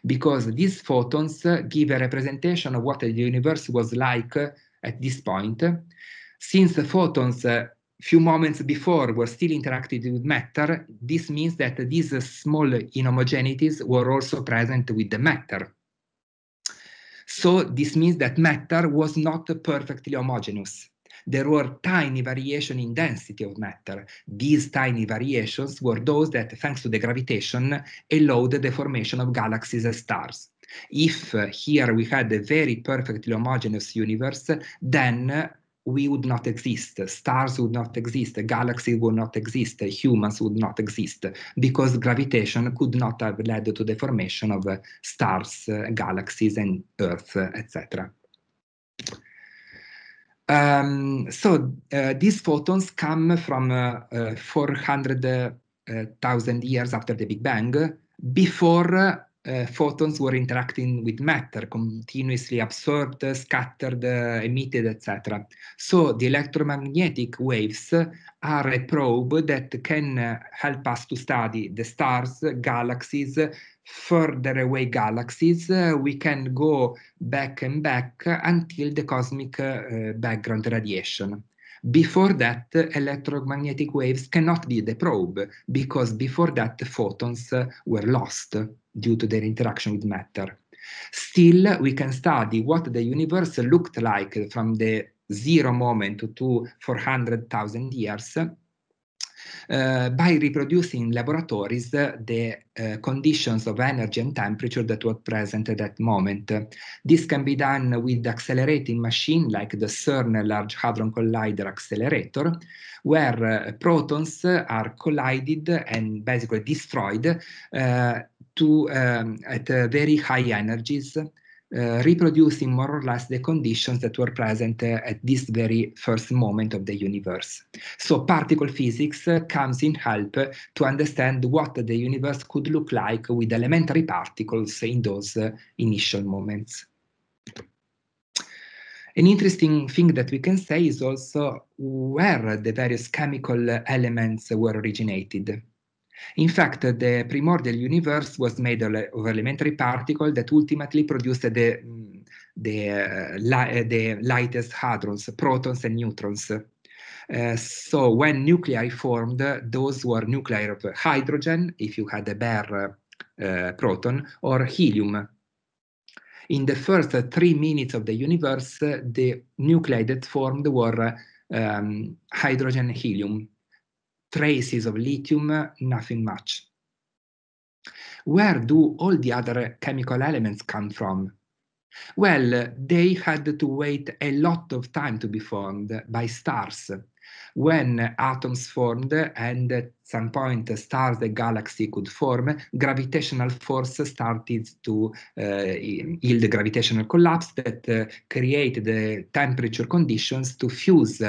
Speaker 1: because these photons uh, give a representation of what the universe was like uh, at this point. Since the photons a few moments before were still interacting with matter, this means that these small inhomogeneities were also present with the matter. So this means that matter was not perfectly homogeneous there were tiny variation in density of matter. These tiny variations were those that, thanks to the gravitation, allowed the formation of galaxies and stars. If uh, here we had a very perfectly homogeneous universe, then uh, we would not exist, stars would not exist, galaxies would not exist, humans would not exist, because gravitation could not have led to the formation of uh, stars, uh, galaxies, and Earth, uh, etc. Um, so uh, these photons come from uh, 400,000 years after the Big Bang, before uh, photons were interacting with matter, continuously absorbed, scattered, uh, emitted, etc. So the electromagnetic waves are a probe that can uh, help us to study the stars, galaxies, further away galaxies, uh, we can go back and back until the cosmic uh, background radiation. Before that, electromagnetic waves cannot be the probe, because before that, photons uh, were lost due to their interaction with matter. Still, we can study what the universe looked like from the zero moment to 400,000 years Eh, by reproducing in laboratories the eh, conditions of energy and temperature that were present at that moment. this can be done with accelerating machine like the CERN Large Hadron Collider accelerator, where eh, protons are collided and basically destroyed to um, at very high energies uh, reproducing more or less the conditions that were present uh, at this very first moment of the universe. So particle physics uh, comes in help to understand what the universe could look like with elementary particles in those initial moments. An interesting thing that we can say is also where the various chemical elements were originated. In fact, the primordial universe was made of elementary particles that ultimately produced the, mm, the, uh, uh, the lightest hadrons, protons and neutrons. Uh, so when nuclei formed, those were nuclei of hydrogen, if you had a bare uh, proton, or helium. In the first three minutes of the universe, uh, the nuclei that formed were um, hydrogen and helium traces of lithium, nothing much. Where do all the other chemical elements come from? Well, they had to wait a lot of time to be formed by stars. When atoms formed, and at some point stars, the galaxy could form, gravitational force started to uh, yield gravitational collapse that uh, created the temperature conditions to fuse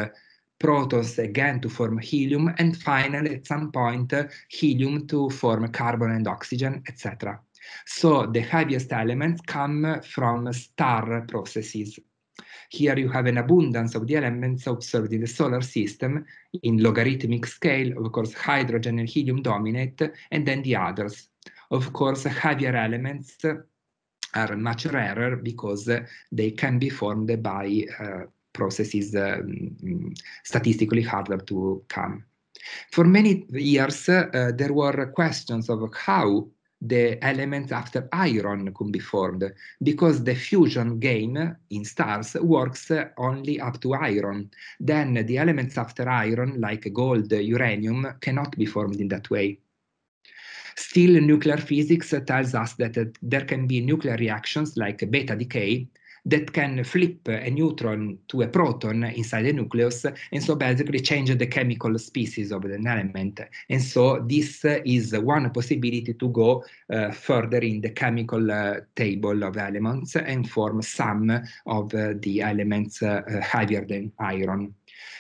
Speaker 1: protons again to form helium, and finally, at some point, uh, helium to form carbon and oxygen, etc. So the heaviest elements come from star processes. Here you have an abundance of the elements observed in the solar system in logarithmic scale. Of course, hydrogen and helium dominate, and then the others. Of course, heavier elements are much rarer because they can be formed by uh, process is um, statistically harder to come. For many years, uh, there were questions of how the elements after iron could be formed, because the fusion game in stars works only up to iron. Then the elements after iron, like gold, uranium, cannot be formed in that way. Still, nuclear physics tells us that uh, there can be nuclear reactions like beta decay that can flip a neutron to a proton inside the nucleus, and so basically change the chemical species of an element. And so this is one possibility to go uh, further in the chemical uh, table of elements and form some of uh, the elements heavier uh, uh, than iron.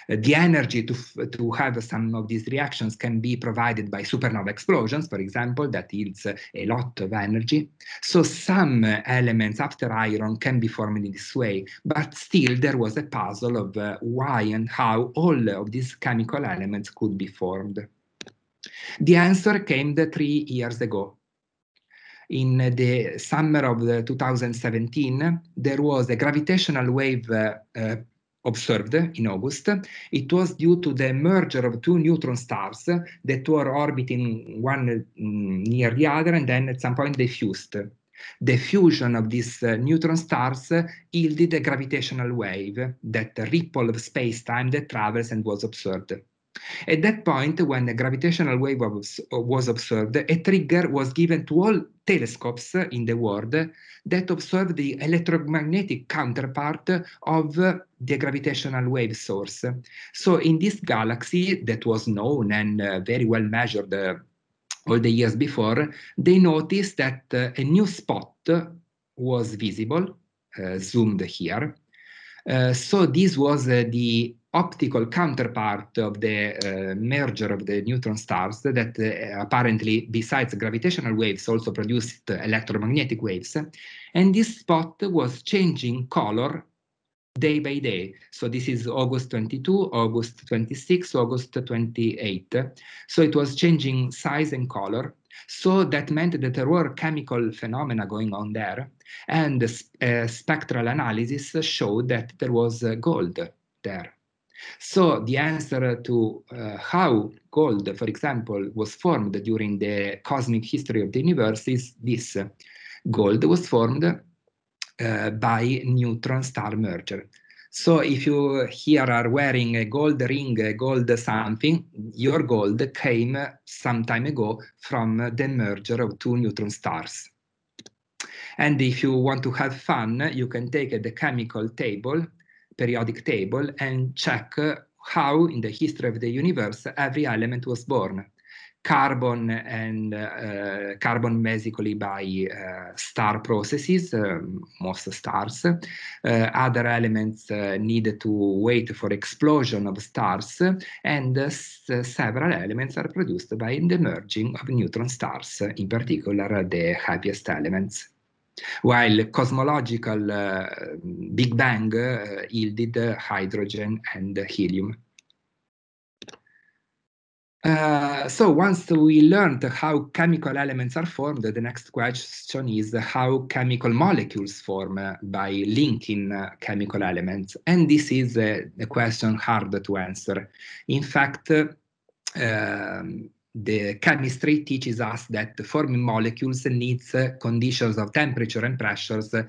Speaker 1: Uh, the energy to, to have some of these reactions can be provided by supernova explosions, for example, that yields uh, a lot of energy. So some uh, elements after iron can be formed in this way, but still there was a puzzle of uh, why and how all of these chemical elements could be formed. The answer came the three years ago. In the summer of the 2017, there was a gravitational wave uh, uh, observed in August. It was due to the merger of two neutron stars that were orbiting one mm, near the other and then at some point they fused. The fusion of these uh, neutron stars yielded a gravitational wave, that ripple of space-time that travels and was observed. At that point, when the gravitational wave was observed, a trigger was given to all telescopes in the world that observed the electromagnetic counterpart of the gravitational wave source. So in this galaxy that was known and uh, very well measured uh, all the years before, they noticed that uh, a new spot was visible, uh, zoomed here. Uh, so this was uh, the optical counterpart of the uh, merger of the neutron stars that uh, apparently, besides gravitational waves, also produced electromagnetic waves. And this spot was changing color day by day. So this is August 22, August 26, August 28. So it was changing size and color. So that meant that there were chemical phenomena going on there. And uh, spectral analysis showed that there was uh, gold there. So the answer to uh, how gold, for example, was formed during the cosmic history of the universe is this. Gold was formed uh, by neutron star merger. So if you here are wearing a gold ring, a gold something, your gold came some time ago from the merger of two neutron stars. And if you want to have fun, you can take the chemical table periodic table and check how in the history of the universe every element was born. Carbon and uh, carbon basically by uh, star processes, um, most stars. Uh, other elements uh, need to wait for explosion of stars, and uh, several elements are produced by the merging of neutron stars, in particular the heaviest elements while cosmological uh, Big Bang uh, yielded uh, hydrogen and helium. Uh, so once we learned how chemical elements are formed, the next question is how chemical molecules form uh, by linking uh, chemical elements. And this is a question hard to answer. In fact, um, the chemistry teaches us that forming molecules needs conditions of temperature and pressures uh,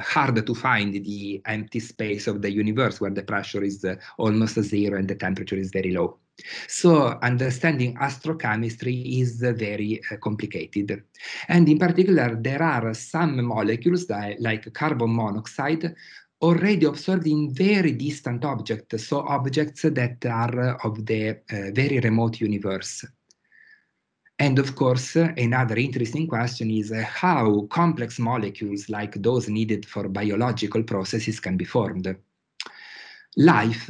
Speaker 1: hard to find the empty space of the universe where the pressure is uh, almost zero and the temperature is very low. So understanding astrochemistry is uh, very uh, complicated. And in particular, there are some molecules that, like carbon monoxide already observed in very distant objects, so objects that are of the uh, very remote universe. And of course, another interesting question is uh, how complex molecules like those needed for biological processes can be formed. Life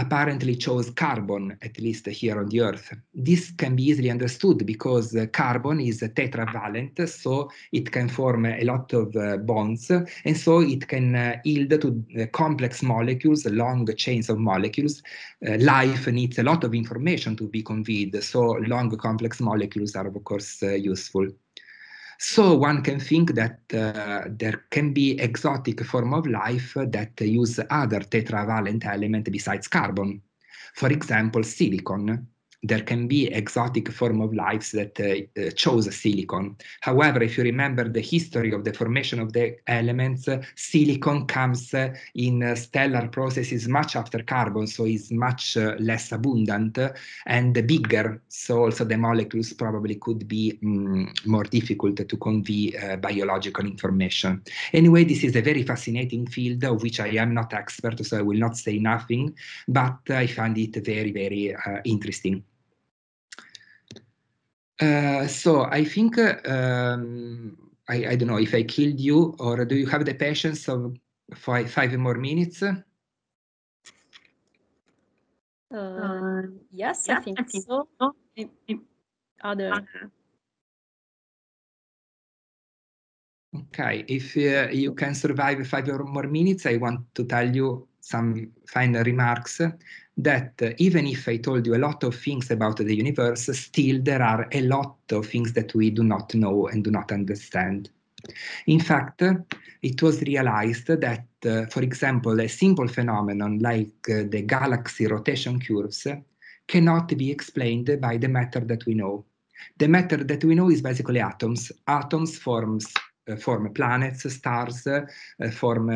Speaker 1: apparently chose carbon, at least here on the Earth. This can be easily understood because carbon is tetravalent, so it can form a lot of uh, bonds, and so it can uh, yield to uh, complex molecules, long chains of molecules. Uh, life needs a lot of information to be conveyed, so long complex molecules are of course uh, useful. So one can think that uh, there can be exotic form of life that use other tetravalent element besides carbon. For example, silicon, there can be exotic form of lives that uh, chose silicon. However, if you remember the history of the formation of the elements, silicon comes uh, in uh, stellar processes much after carbon, so it's much uh, less abundant and bigger. So also the molecules probably could be mm, more difficult to convey biological information. Anyway, this is a very fascinating field of which I am not expert, so I will not say nothing, but I find it very, very interesting. Uh, so I think uh, um, I, I, don't know if I killed you or do you have the patience of five, five more minutes? Uh, yes, yeah, I, think I think so. so. other. Okay, if uh, you can survive five or more minutes, I want to tell you some final remarks that uh, even if I told you a lot of things about the universe, still there are a lot of things that we do not know and do not understand. In fact, uh, it was realized that, uh, for example, a simple phenomenon like uh, the galaxy rotation curves cannot be explained by the matter that we know. The matter that we know is basically atoms. Atoms forms uh, form planets, stars, uh, form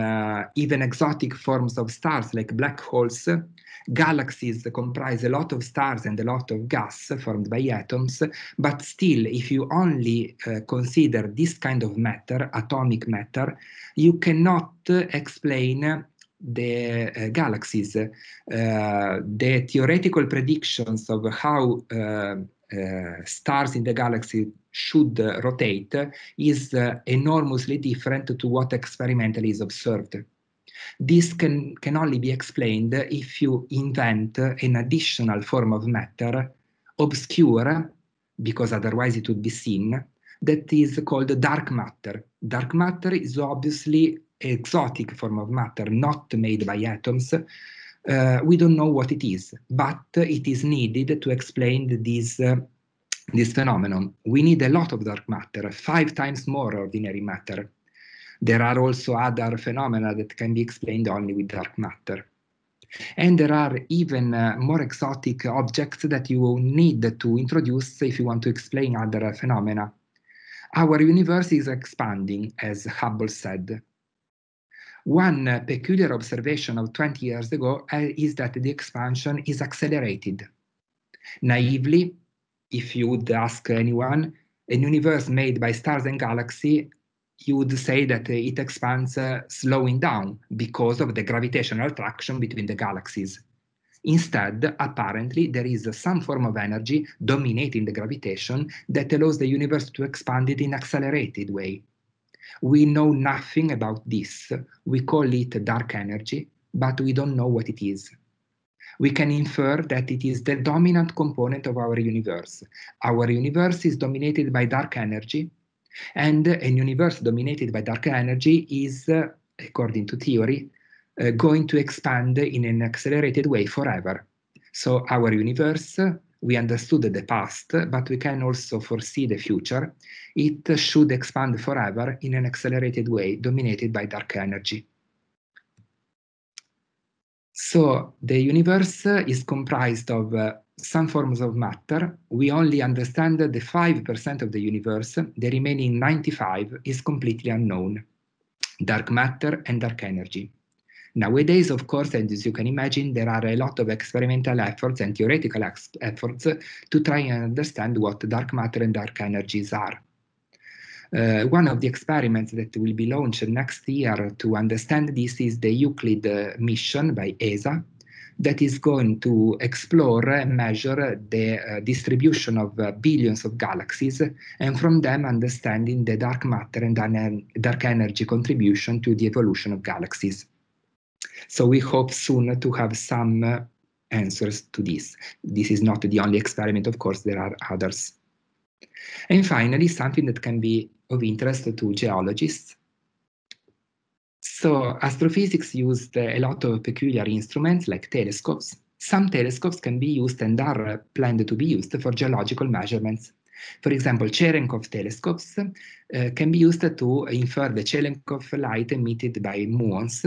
Speaker 1: even exotic forms of stars like black holes, Galaxies comprise a lot of stars and a lot of gas formed by atoms, but still, if you only uh, consider this kind of matter, atomic matter, you cannot uh, explain the uh, galaxies. Uh, the theoretical predictions of how uh, uh, stars in the galaxy should rotate is enormously different to what experimentally is observed. This can, can only be explained if you invent an additional form of matter, obscure, because otherwise it would be seen, that is called dark matter. Dark matter is obviously exotic form of matter not made by atoms. Uh, we don't know what it is, but it is needed to explain this, uh, this phenomenon. We need a lot of dark matter, five times more ordinary matter. There are also other phenomena that can be explained only with dark matter. And there are even uh, more exotic objects that you will need to introduce if you want to explain other phenomena. Our universe is expanding, as Hubble said. One uh, peculiar observation of 20 years ago uh, is that the expansion is accelerated. Naively, if you would ask anyone, a universe made by stars and galaxies you would say that uh, it expands uh, slowing down because of the gravitational attraction between the galaxies. Instead, apparently, there is some form of energy dominating the gravitation that allows the universe to expand it in accelerated way. We know nothing about this. We call it dark energy, but we don't know what it is. We can infer that it is the dominant component of our universe. Our universe is dominated by dark energy, and a universe dominated by dark energy is, uh, according to theory, uh, going to expand in an accelerated way forever. So our universe, uh, we understood the past, but we can also foresee the future. It should expand forever in an accelerated way dominated by dark energy. So the universe is comprised of uh, some forms of matter, we only understand the 5% of the universe, the remaining 95 is completely unknown. Dark matter and dark energy. Nowadays, of course, and as you can imagine, there are a lot of experimental efforts and theoretical efforts to try and understand what dark matter and dark energies are. Uh, one of the experiments that will be launched next year to understand this is the Euclid uh, mission by ESA, that is going to explore and measure the uh, distribution of uh, billions of galaxies and from them understanding the dark matter and dark energy contribution to the evolution of galaxies. So we hope soon to have some uh, answers to this. This is not the only experiment, of course, there are others. And finally, something that can be of interest to geologists so astrophysics used uh, a lot of peculiar instruments like telescopes. Some telescopes can be used and are uh, planned to be used for geological measurements. For example, Cherenkov telescopes uh, can be used to infer the Cherenkov light emitted by muons.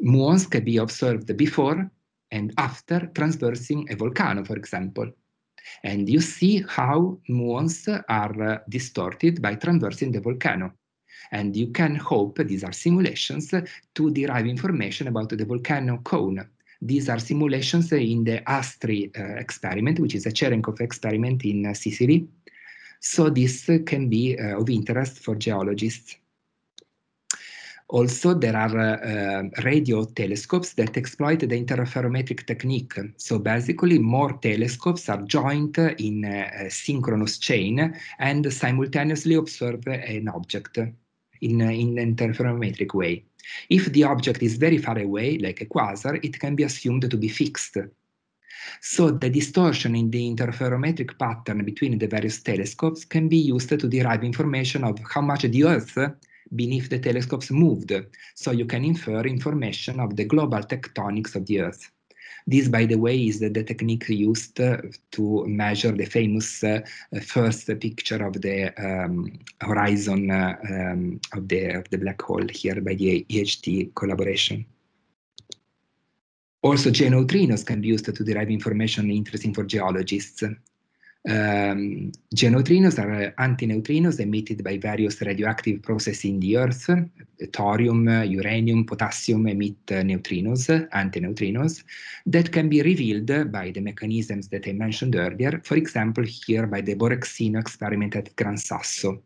Speaker 1: Muons can be observed before and after traversing a volcano, for example. And you see how muons are uh, distorted by traversing the volcano. And you can hope, these are simulations, to derive information about the volcano cone. These are simulations in the ASTRI uh, experiment, which is a Cherenkov experiment in uh, Sicily. So this can be uh, of interest for geologists. Also, there are uh, um, radio telescopes that exploit the interferometric technique. So basically, more telescopes are joined in uh, a synchronous chain and simultaneously observe an object. Uh, in, in an interferometric way. If the object is very far away, like a quasar, it can be assumed to be fixed. So the distortion in the interferometric pattern between the various telescopes can be used to derive information of how much the Earth beneath the telescopes moved, so you can infer information of the global tectonics of the Earth. This, by the way, is the, the technique used uh, to measure the famous uh, first picture of the um, horizon uh, um, of, the, of the black hole here by the EHT collaboration. Also, J neutrinos can be used to derive information interesting for geologists. Um, geneutrinos are antineutrinos emitted by various radioactive processes in the Earth. Thorium, uranium, potassium emit neutrinos, antineutrinos, that can be revealed by the mechanisms that I mentioned earlier, for example, here by the Borexino experiment at Gran Sasso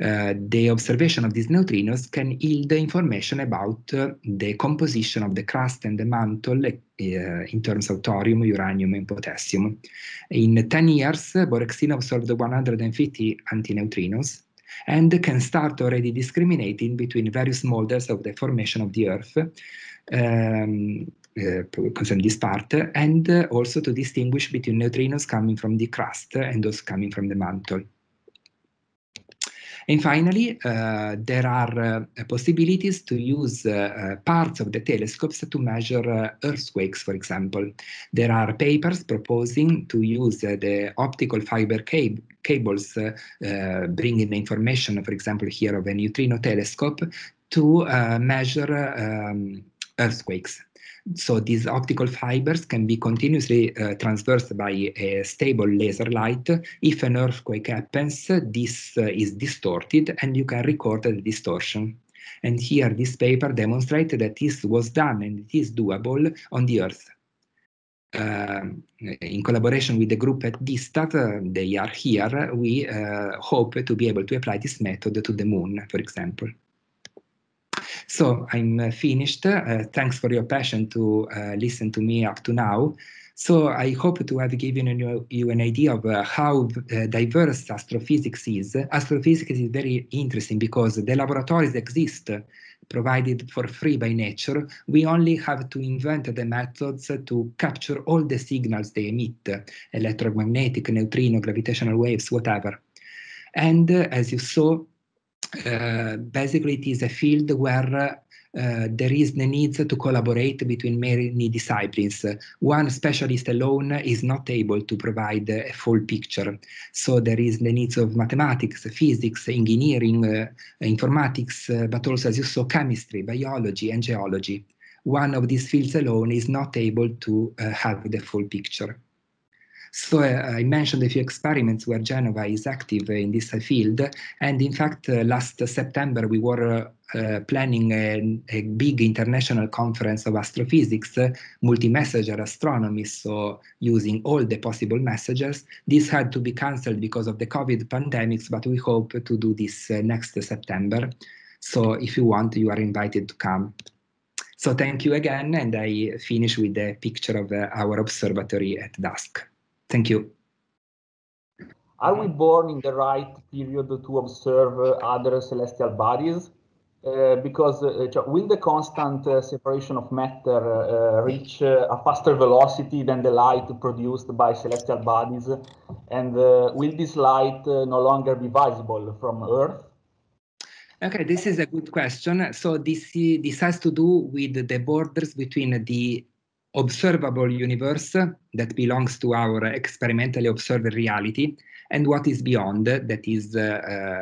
Speaker 1: uh, the observation of these neutrinos can yield information about uh, the composition of the crust and the mantle uh, in terms of thorium, uranium, and potassium. In 10 years, Borexino observed 150 antineutrinos and can start already discriminating between various models of the formation of the Earth um, uh, concerning this part, and uh, also to distinguish between neutrinos coming from the crust and those coming from the mantle. And finally, uh, there are uh, possibilities to use uh, parts of the telescopes to measure earthquakes, for example. There are papers proposing to use the optical fiber cables uh, uh, bringing the information, for example, here of a neutrino telescope to uh, measure um, earthquakes. So these optical fibers can be continuously uh, transversed by a stable laser light. If an earthquake happens, this uh, is distorted and you can record the distortion. And here this paper demonstrated that this was done and it is doable on the Earth. Uh, in collaboration with the group at Distat, uh, they are here, we uh, hope to be able to apply this method to the moon, for example. So I'm uh, finished. Uh, thanks for your passion to uh, listen to me up to now. So I hope to have given you, you an idea of uh, how uh, diverse astrophysics is. Astrophysics is very interesting because the laboratories exist provided for free by nature. We only have to invent the methods to capture all the signals they emit, electromagnetic, neutrino, gravitational waves, whatever. And uh, as you saw, uh, basically, it is a field where uh, there is the need to collaborate between many disciplines. One specialist alone is not able to provide a full picture. So there is the needs of mathematics, physics, engineering, uh, informatics, uh, but also, as you saw, chemistry, biology, and geology. One of these fields alone is not able to uh, have the full picture. So uh, I mentioned a few experiments where Genova is active in this field. And in fact, uh, last September, we were uh, uh, planning a, a, big international conference of astrophysics, uh, multi-messenger astronomy, so using all the possible messengers. This had to be cancelled because of the COVID pandemics, but we hope to do this uh, next September. So if you want, you are invited to come. So thank you again, and I finish with the picture of our observatory at dusk. Thank you. Are we born in the right period to observe other celestial bodies? Uh, because uh, will the constant uh, separation of matter uh, uh, reach uh, a faster velocity than the light produced by celestial bodies? And will this light no longer be visible from Earth? Okay, this is a good question. So this, this has to do with the borders between the observable universe that belongs to our experimentally observed reality and what is beyond that is uh,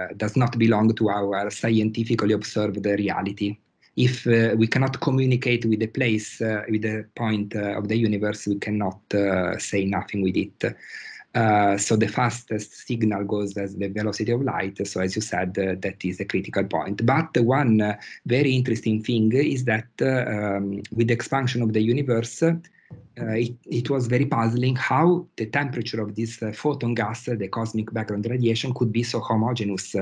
Speaker 1: uh, does not belong to our scientifically observed reality if uh, we cannot communicate with the place uh, with the point uh, of the universe we cannot uh, say nothing with it uh, so the fastest signal goes as the velocity of light. So as you said, uh, that is a critical point. But one uh, very interesting thing is that uh, um, with the expansion of the universe, uh, it, it, was very puzzling how the temperature of this photon gas, the cosmic background radiation, could be so homogeneous.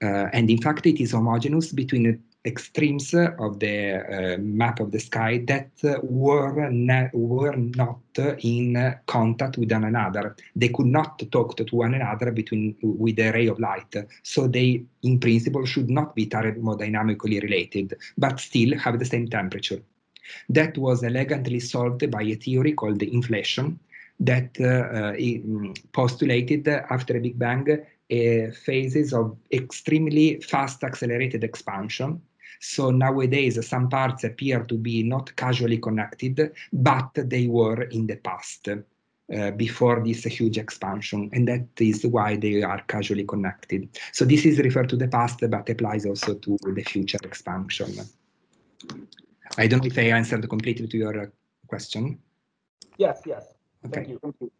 Speaker 1: and in fact, it is homogeneous between extremes of the uh, map of the sky that uh, were, were not uh, in contact with one another. They could not talk to, to one another between with a ray of light. So they, in principle, should not be thermodynamically related, but still have the same temperature. That was elegantly solved by a theory called the inflation that uh, uh, postulated after a Big Bang uh, phases of extremely fast accelerated expansion so nowadays, some parts appear to be not casually connected, but they were in the past. Uh, before this huge expansion, and that is why they are casually connected. So this is referred to the past, but applies also to the future expansion. I don't know if I answered completely to your uh, question. Yes, yes. Okay. Thank you. Thank you.